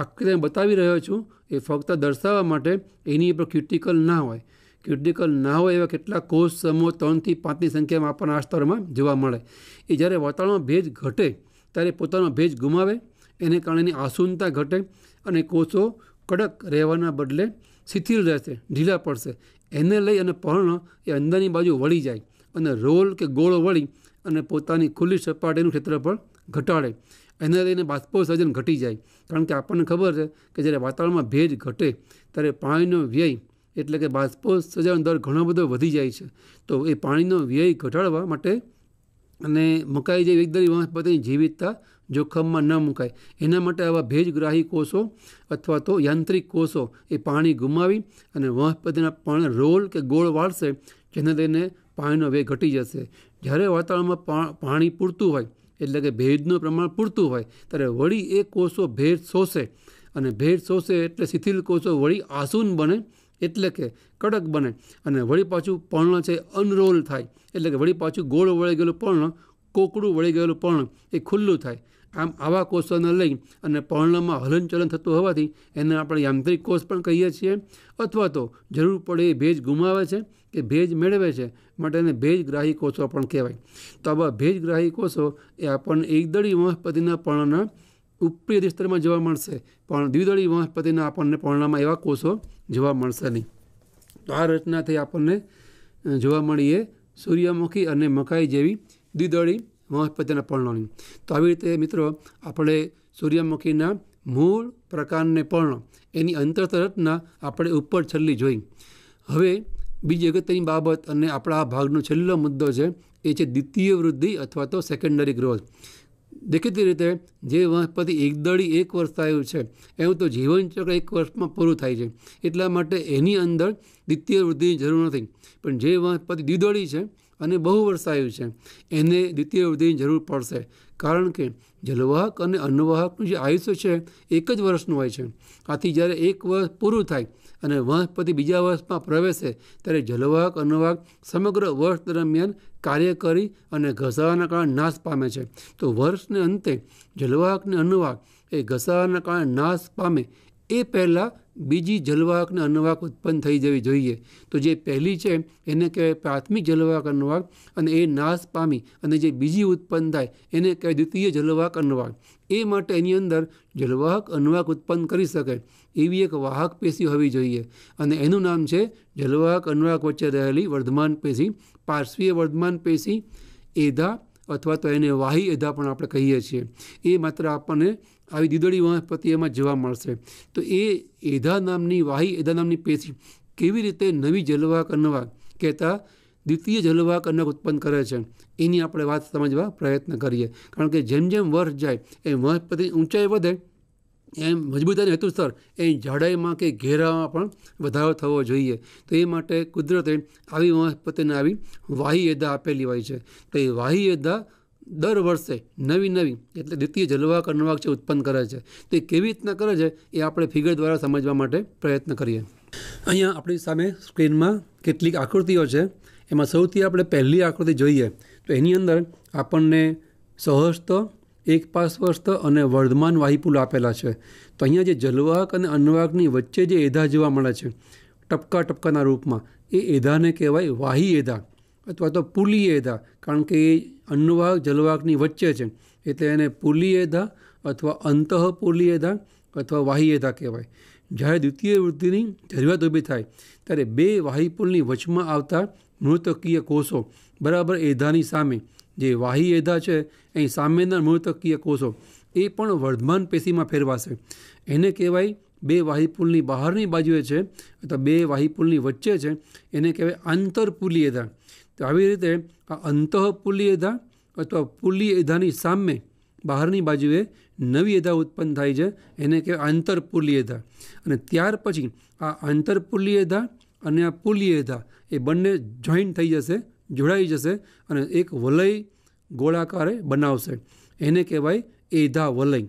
[SPEAKER 1] આખરે બતાવી રહ્યો છું એ ફક્ત દર્શાવવા માટે એની ઉપર ક્યુટિકલ ના હોય ક્યુટિકલ ના હોય એવા કેટલાક કોષ સમૂહ ત્રણથી પાંચની સંખ્યામાં આપણને આ સ્તરમાં જોવા મળે એ જ્યારે વાતાવરણમાં ભેજ ઘટે ત્યારે પોતાનો ભેજ ગુમાવે એને કારણે આસુનતા ઘટે અને કોષો કડક રહેવાના બદલે શિથિલ રહેશે ઢીલા પડશે એને લઈ અને પર્ણ એ અંદરની બાજુ વળી જાય અને રોલ કે ગોળો વળી અને પોતાની ખુલ્લી સપાટીનું ક્ષેત્રફળ ઘટાડે એને લઈને બાષ્પોસર્જન ઘટી જાય કારણ કે આપણને ખબર છે કે જ્યારે વાતાવરણમાં ભેજ ઘટે ત્યારે પાણીનો વ્યય એટલે કે બાષ્પોસર્જન દર ઘણો બધો વધી જાય છે તો એ પાણીનો વ્યય ઘટાડવા માટે અને મકાઈ જેવી એકદરી વનસ્પતિની જીવિતતા જોખમમાં ન મુકાય એના માટે આવા ભેજગ્રાહી કોષો અથવા તો યાંત્રિક કોષો એ પાણી ગુમાવી અને વનસ્પતિના પણ રોલ કે ગોળ વાળશે જેને લઈને પાણીનો વેગ ઘટી જશે જ્યારે વાતાવરણમાં પાણી પૂરતું હોય એટલે કે ભેજનું પ્રમાણ પૂરતું હોય ત્યારે વળી એ કોષો ભેજ શોષે અને ભેજ શોષે એટલે શિથિલ કોષો વળી આસુન બને એટલે કે કડક બને અને વળી પાછું પર્ણ છે અનરોલ થાય એટલે કે વળી પાછું ગોળ વળી ગયેલું પર્ણ કોકડું વળી ગયેલું પણ એ ખુલ્લું થાય આમ આવા કોષોને લઈ અને પર્ણમાં હલનચલન થતું હોવાથી એને આપણે યાંત્રિક કોષ પણ કહીએ છીએ અથવા તો જરૂર પડે એ ભેજ ગુમાવે છે કે ભેજ મેળવે છે માટે એને ભેજગ્રાહી કોષો પણ કહેવાય તો આવા ભેજગ્રાહી કોષો એ આપણને એકદળી વનસ્પતિના પર્ણના ઉપરી વિસ્તારમાં જોવા મળશે પણ દ્વિદળી વનસ્પતિના આપણને પર્ણમાં એવા કોષો જોવા મળશે નહીં તો આ રચનાથી આપણને જોવા મળીએ સૂર્યમુખી અને મકાઈ જેવી દ્વિદળી વનસ્પતિના પર્ણોની તો આવી રીતે મિત્રો આપણે સૂર્યમુખીના મૂળ પ્રકારને પર્ણ એની અંતરતરતના આપણે ઉપર છેલ્લી જોઈ હવે બીજી અગત્યની બાબત અને આપણા આ ભાગનો છેલ્લો મુદ્દો છે એ છે દ્વિતીય વૃદ્ધિ અથવા તો સેકન્ડરી ગ્રોથ દેખીતી રીતે જે વનસ્પતિ એકદળી એક વર્ષ થયું છે એવું તો જીવનચક્ર એક વર્ષમાં પૂરું થાય છે એટલા માટે એની અંદર દ્વિતીય વૃદ્ધિની જરૂર નથી પણ જે વનસ્પતિ દ્વિદળી છે અને બહુ વરસાયું છે એને દ્વિતીય વૃદ્ધિની જરૂર પડશે કારણ કે જલવાહક અને અન્નવાહકનું જે આયુષ્ય છે એક જ વર્ષનું હોય છે આથી જ્યારે એક વર્ષ પૂરું થાય અને વનસ્પતિ બીજા વર્ષમાં પ્રવેશે ત્યારે જલવાહક અન્નવાહક સમગ્ર વર્ષ દરમિયાન કાર્ય કરી અને ઘસાવાના કારણે નાશ પામે છે તો વર્ષને અંતે જલવાહકને અને અન્નવાહક એ ઘસાવાના કારણે નાશ પામે એ પહેલાં બીજી જલવાહક અને અન્નવાહક ઉત્પન્ન થઈ જવી જોઈએ તો જે પહેલી છે એને કહેવાય પ્રાથમિક જલવાહક અન્નવાહક અને એ નાશ પામી અને જે બીજી ઉત્પન્ન થાય એને કહેવાય દ્વિતીય જલવાહક અન્નવાહક એ માટે એની અંદર જલવાહક અન્નવાહક ઉત્પન્ન કરી શકે એવી એક વાહક પેશી હોવી જોઈએ અને એનું નામ છે જલવાહક અન્નવાહક વચ્ચે રહેલી વર્ધમાન પેશી પાર્શ્વીય વર્ધમાન પેશી એધા અથવા તો એને વાહી એધા પણ આપણે કહીએ છીએ એ માત્ર આપણને આવી દીદડી વનસ્પતિ એમાં જોવા મળશે તો એ એધા નામની વાહી એધા નામની પેશી કેવી રીતે નવી જલવા કન્વા કહેતા દ્વિતીય જલવા કન્વક ઉત્પન્ન કરે છે એની આપણે વાત સમજવા પ્રયત્ન કરીએ કારણ કે જેમ જેમ વર્ષ જાય એ વનસ્પતિ ઊંચાઈ વધે એમ મજબૂતાની હેતુસર એ જાડાઈમાં કે ઘેરામાં પણ વધારો થવો જોઈએ તો એ માટે કુદરતે આવી વનસ્પતિને આવી વાહી એદા આપેલી હોય છે તો એ વાહી એદા દર વર્ષે નવી નવી એટલે દ્વિતીય જલવા કરણવાક છે ઉત્પન્ન કરે છે તે કેવી રીતના કરે છે એ આપણે ફિગર દ્વારા સમજવા માટે પ્રયત્ન કરીએ અહીંયા આપણી સામે સ્ક્રીનમાં કેટલીક આકૃતિઓ છે એમાં સૌથી આપણે પહેલી આકૃતિ જોઈએ તો એની અંદર આપણને સહસ્થ એક પાશ્વસ્થ અને વર્ધમાન વાહિપુલ આપેલા છે તો અહીંયા જે જલવાક અને અન્વાકની વચ્ચે જે એધા જોવા મળે છે ટપકા ટપકાના રૂપમાં એ એધાને કહેવાય વાહી એધા અથવા તો પુલી એધા કારણ કે એ અન્નવાહક જલવાહકની વચ્ચે છે એટલે એને પુલીયધા અથવા અંતઃ પુલીયધા અથવા વાહિયેધા કહેવાય જ્યારે દ્વિતીય વૃદ્ધિની જરૂરિયાત ઊભી થાય ત્યારે બે વાહિપુલની વચમાં આવતા મૃતકીય કોષો બરાબર એધાની સામે જે વાહી એધા છે અહીં સામેના મૃતકીય કોષો એ પણ વર્ધમાન પેશીમાં ફેરવાશે એને કહેવાય બે વાહિપુલની બહારની બાજુએ છે અથવા બે વાહિપુલની વચ્ચે છે એને કહેવાય આંતરપુલીયધા તો આવી રીતે આ અંતઃપુલ્લીયધા અથવા પુલ્લીયધાની સામે બહારની બાજુએ નવી એધા ઉત્પન્ન થાય છે એને કહેવાય આંતરપુલ્લીયધા અને ત્યાર પછી આ આંતરપુલ્લીયધા અને આ પુલ્લીયધા એ બંને જોઈન્ટ થઈ જશે જોડાઈ જશે અને એક વલય ગોળાકારે બનાવશે એને કહેવાય એધા વલય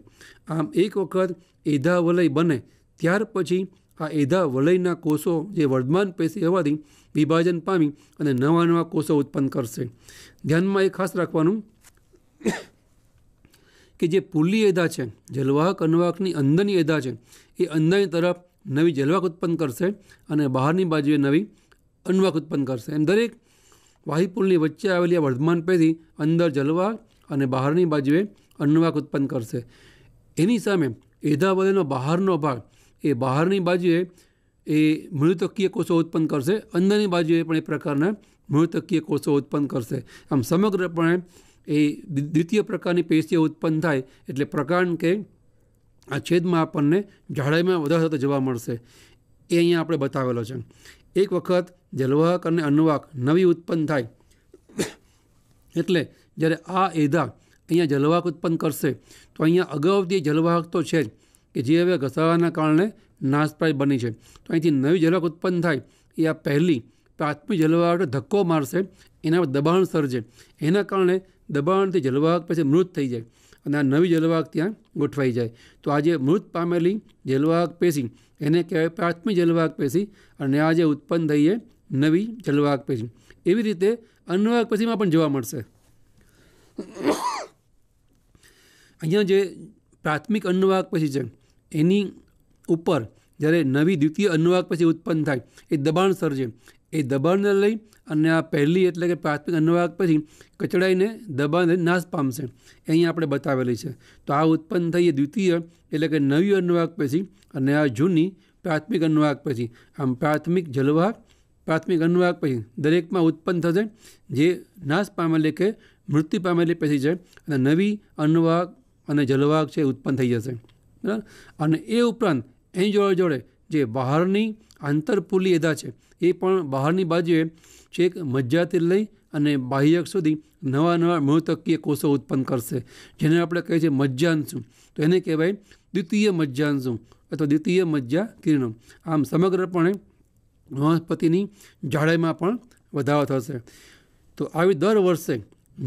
[SPEAKER 1] આમ એક વખત એધા વલય બને ત્યાર પછી આ એધા વલયના કોષો જે વર્ધમાન પેશી હોવાથી વિભાજન પામી અને નવા નવા કોષો ઉત્પન્ન કરશે ધ્યાનમાં એ ખાસ રાખવાનું કે જે પુલ્લી એદા છે જલવાહક અન્વાહકની અંદરની એદા છે એ અંદરની તરફ નવી જલવાહક ઉત્પન્ન કરશે અને બહારની બાજુએ નવી અન્વાહક ઉત્પન્ન કરશે એમ દરેક વાહિપુલની વચ્ચે આવેલી આ વર્ધમાન પેઢી અંદર જલવા અને બહારની બાજુએ અન્નવાક ઉત્પન્ન કરશે એની સામે એધા બહારનો ભાગ એ બહારની બાજુએ એ મૃતકીય કોષો ઉત્પન્ન કરશે અંદરની બાજુએ પણ એ પ્રકારના મૃતકીય કોષો ઉત્પન્ન કરશે આમ સમગ્રપણે એ દ્વિતીય પ્રકારની પેશીઓ ઉત્પન્ન થાય એટલે પ્રકાંડ કે આ છેદમાં આપણને જાડાઈમાં વધારે થતો જોવા મળશે એ અહીંયા આપણે બતાવેલો છે એક વખત જલવાહક અને અન્નવાહક નવી ઉત્પન્ન થાય એટલે જ્યારે આ એધા અહીંયા જલવાહક ઉત્પન્ન કરશે તો અહીંયા અગાઉથી જલવાહક તો છે જ કે જે હવે ઘસાવાના કારણે નાશપ્રાય બની છે તો અહીંથી નવી જલવાક ઉત્પન્ન થાય એ આ પહેલી પ્રાથમિક જલવાહક ધક્કો મારશે એના પર દબાણ સર્જે એના કારણે દબાણથી જલવાહક પછી મૃત થઈ જાય અને આ નવી જલવાહક ત્યાં ગોઠવાઈ જાય તો આ જે મૃત પામેલી જલવાહક પેશી એને કહેવાય પ્રાથમિક જલવાહક પેશી અને આ જે ઉત્પન્ન થઈએ નવી જલવાહક પેશી એવી રીતે અન્વયક પેશીમાં પણ જોવા મળશે અહીંયા જે પ્રાથમિક અન્નવાહક પેશી છે એની ઉપર જ્યારે નવી દ્વિતીય અન્વાક પછી ઉત્પન્ન થાય એ દબાણ સર્જે એ દબાણને લઈ અને આ પહેલી એટલે કે પ્રાથમિક અન્વાક પછી કચડાઈને દબાણ નાશ પામશે એ અહીં આપણે બતાવેલી છે તો આ ઉત્પન્ન થઈ એ દ્વિતીય એટલે કે નવી અન્વાક પછી અને આ જૂની પ્રાથમિક અન્વાક પછી આમ પ્રાથમિક જલવા પ્રાથમિક અન્વાક પછી દરેકમાં ઉત્પન્ન થશે જે નાશ પામેલી કે મૃત્યુ પામેલી પછી છે અને નવી અન્વાક અને જલવાક છે ઉત્પન્ન થઈ જશે બરાબર અને એ ઉપરાંત એની જોડે જોડે જે બહારની આંતરપુલી એદા છે એ પણ બહારની બાજુએ છેક મજ્જાથી લઈ અને બાહ્યક સુધી નવા નવા મૃતકીય કોષો ઉત્પન્ન કરશે જેને આપણે કહીએ છીએ મજ્જાંશુ તો એને કહેવાય દ્વિતીય મજ્જાંશુ અથવા દ્વિતીય મજ્જા કિરણો આમ સમગ્રપણે વનસ્પતિની જાડાઈમાં પણ વધારો થશે તો આવી દર વર્ષે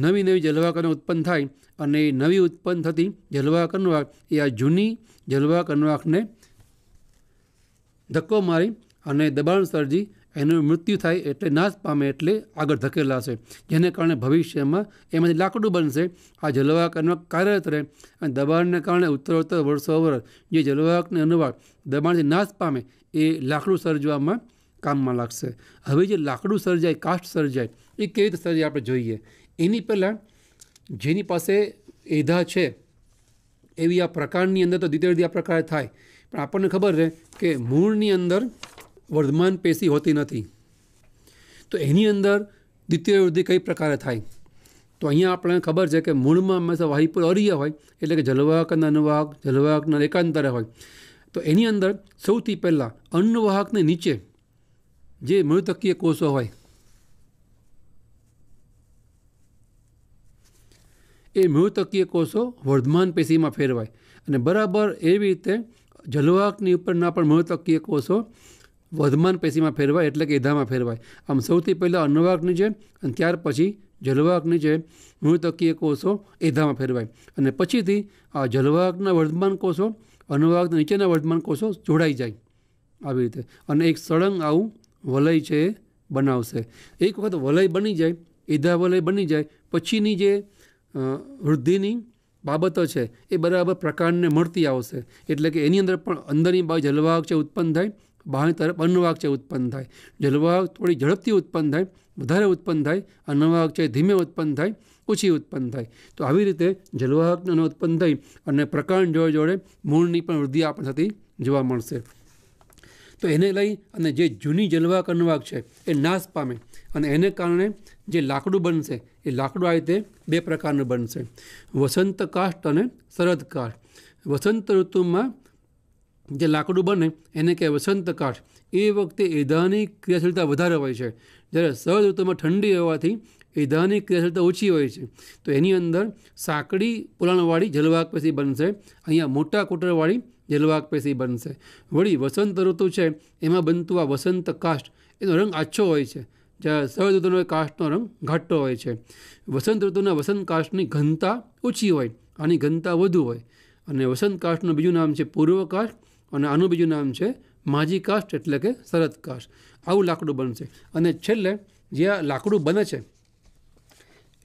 [SPEAKER 1] નવી નવી જલવાકરણો ઉત્પન્ન થાય અને એ નવી ઉત્પન્ન થતી જલવા કન્વાક એ આ જૂની જલવા કન્વાકને ધક્કો મારી અને દબાણ સર્જી એનું મૃત્યુ થાય એટલે નાશ પામે એટલે આગળ ધકેલાશે જેને કારણે ભવિષ્યમાં એમાંથી લાકડું બનશે આ જલવાહકનો કાર્યરત રહે અને દબાણને કારણે ઉત્તરોત્તર વર્ષો વર જે જલવાહકને અનુવાદ દબાણથી નાશ પામે એ લાકડું સર્જવામાં કામમાં લાગશે હવે જે લાકડું સર્જાય કાસ્ટ સર્જાય એ કેવી રીતે સર્જાય આપણે જોઈએ એની પહેલાં જેની પાસે એધા છે એવી આ પ્રકારની અંદર તો દીધે ધીરે આ પ્રકાર થાય પણ આપણને ખબર છે કે મૂળની અંદર વર્ધમાન પેશી હોતી નથી તો એની અંદર દ્વિતીય વૃદ્ધિ કઈ પ્રકારે થાય તો અહીંયા આપણને ખબર છે કે મૂળમાં હંમેશા વાહિપુર અરિય હોય એટલે કે જલવાહકના અનુવાહક જલવાહકના એકાંતરે હોય તો એની અંદર સૌથી પહેલાં અન્નવાહકને નીચે જે મૂળતકીય કોષો હોય એ મૃતકીય કોષો વર્ધમાન પેશીમાં ફેરવાય અને બરાબર એવી રીતે જલવાકની ઉપરના પણ મૃતકીય કોષો વધમાન પેશીમાં ફેરવાય એટલે કે એધામાં ફેરવાય આમ સૌથી પહેલાં અન્નવાકની છે અને ત્યાર પછી જલવાકની છે મૃતકીય કોષો એધામાં ફેરવાય અને પછીથી આ જલવાકના વર્ધમાન કોષો અનુવાકના નીચેના વર્ધમાન કોષો જોડાઈ જાય આવી રીતે અને એક સળંગ આવું વલય છે એ બનાવશે એક વખત વલય બની જાય એધા વલય બની જાય પછીની જે વૃદ્ધિની બાબતો છે એ બરાબર પ્રકારને મળતી આવશે એટલે કે એની અંદર પણ અંદરની બાજુ જલવાહક છે ઉત્પન્ન થાય બહારની તરફ અન્નવાહક છે ઉત્પન્ન થાય જલવાહક થોડી ઝડપથી ઉત્પન્ન થાય વધારે ઉત્પન્ન થાય અન્નવાહક છે ધીમે ઉત્પન્ન થાય ઓછી ઉત્પન્ન થાય તો આવી રીતે જલવાહકને ઉત્પન્ન થઈ અને પ્રકાંડ જોડે જોડે મૂળની પણ વૃદ્ધિ આપણને થતી જોવા મળશે તો એને લઈ અને જે જૂની જલવાહક અન્નવાહક છે એ નાશ પામે અને એને કારણે જે લાકડું બનશે એ લાકડું આ રીતે બે પ્રકારનું બનશે વસંત કાષ્ટ અને શરદ કાષ્ટ વસંત ઋતુમાં જે લાકડું બને એને કહેવાય વસંત કાષ્ટ એ વખતે એદાની ક્રિયાશીલતા વધારે હોય છે જ્યારે શરદ ઋતુમાં ઠંડી હોવાથી એદાની ક્રિયાશીલતા ઓછી હોય છે તો એની અંદર સાંકડી પુરાણવાળી જલવાક પેશી બનશે અહીંયા મોટા કોટરવાળી જલવાક પેશી બનશે વળી વસંત ઋતુ છે એમાં બનતું આ વસંત કાષ્ટ એનો રંગ આછો હોય છે જ્યારે શરદ ઋતુનો કાષ્ટનો રંગ ઘાટો હોય છે વસંત ઋતુના વસંત કાષ્ટની ઘનતા ઓછી હોય આની ઘનતા વધુ હોય અને વસંત કાષ્ટનું બીજું નામ છે પૂર્વ અને આનું બીજું નામ છે માજી કાષ્ટ એટલે કે શરદ કાષ્ટ આવું લાકડું બનશે અને છેલ્લે જે આ લાકડું બને છે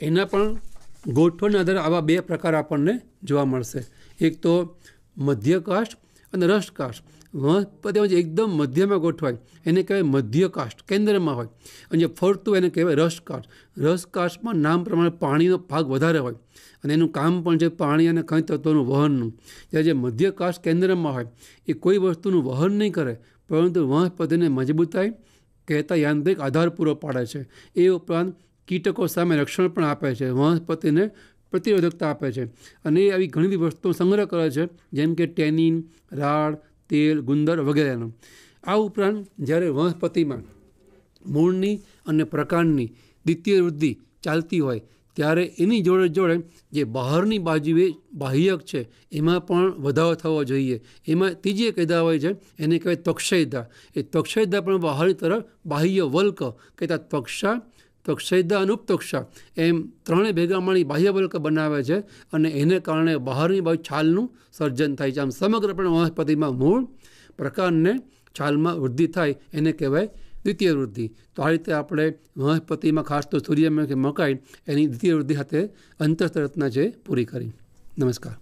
[SPEAKER 1] એના પણ ગોઠવણના આધારે આવા બે પ્રકાર આપણને જોવા મળશે એક તો મધ્ય કાષ્ટ અને રસ કાષ્ટ જે એકદમ મધ્યમાં ગોઠવાય એને કહેવાય મધ્ય કાસ્ટ કેન્દ્રમાં હોય અને જે ફરતું એને કહેવાય રસ કાસ્ટ રસ કાસ્ટમાં નામ પ્રમાણે પાણીનો ભાગ વધારે હોય અને એનું કામ પણ છે પાણી અને ખનિજ તત્વોનું વહનનું જ્યારે જે મધ્ય કાસ્ટ કેન્દ્રમાં હોય એ કોઈ વસ્તુનું વહન નહીં કરે પરંતુ વનસ્પતિને મજબૂતાઈ કહેતા યાંત્રિક આધાર પૂરો પાડે છે એ ઉપરાંત કીટકો સામે રક્ષણ પણ આપે છે વનસ્પતિને પ્રતિરોધકતા આપે છે અને એ આવી ઘણી બધી વસ્તુઓ સંગ્રહ કરે છે જેમ કે ટેનિન રાડ તેલ ગુંદર વગેરેનો આ ઉપરાંત જ્યારે વનસ્પતિમાં મૂળની અને પ્રકાંડની દ્વિતીય વૃદ્ધિ ચાલતી હોય ત્યારે એની જોડે જોડે જે બહારની બાજુએ બાહ્યક છે એમાં પણ વધારો થવો જોઈએ એમાં ત્રીજી એક એદા હોય છે એને કહેવાય તક્ષયદા એ તક્ષયદા પણ બહારની તરફ બાહ્ય વલ્ક કહેતા તક્ષા તો ક્ષયદા અને ઉપતોક્ષા એમ ત્રણેય ભેગા મળી બાહ્યવલ્ક બનાવે છે અને એને કારણે બહારની બાજુ છાલનું સર્જન થાય છે આમ સમગ્રપણે વનસ્પતિમાં મૂળ પ્રકારને છાલમાં વૃદ્ધિ થાય એને કહેવાય દ્વિતીય વૃદ્ધિ તો આ રીતે આપણે વનસ્પતિમાં ખાસ તો સૂર્યમુખી મકાઈ એની દ્વિતીય વૃદ્ધિ સાથે અંતરરચના છે પૂરી કરી નમસ્કાર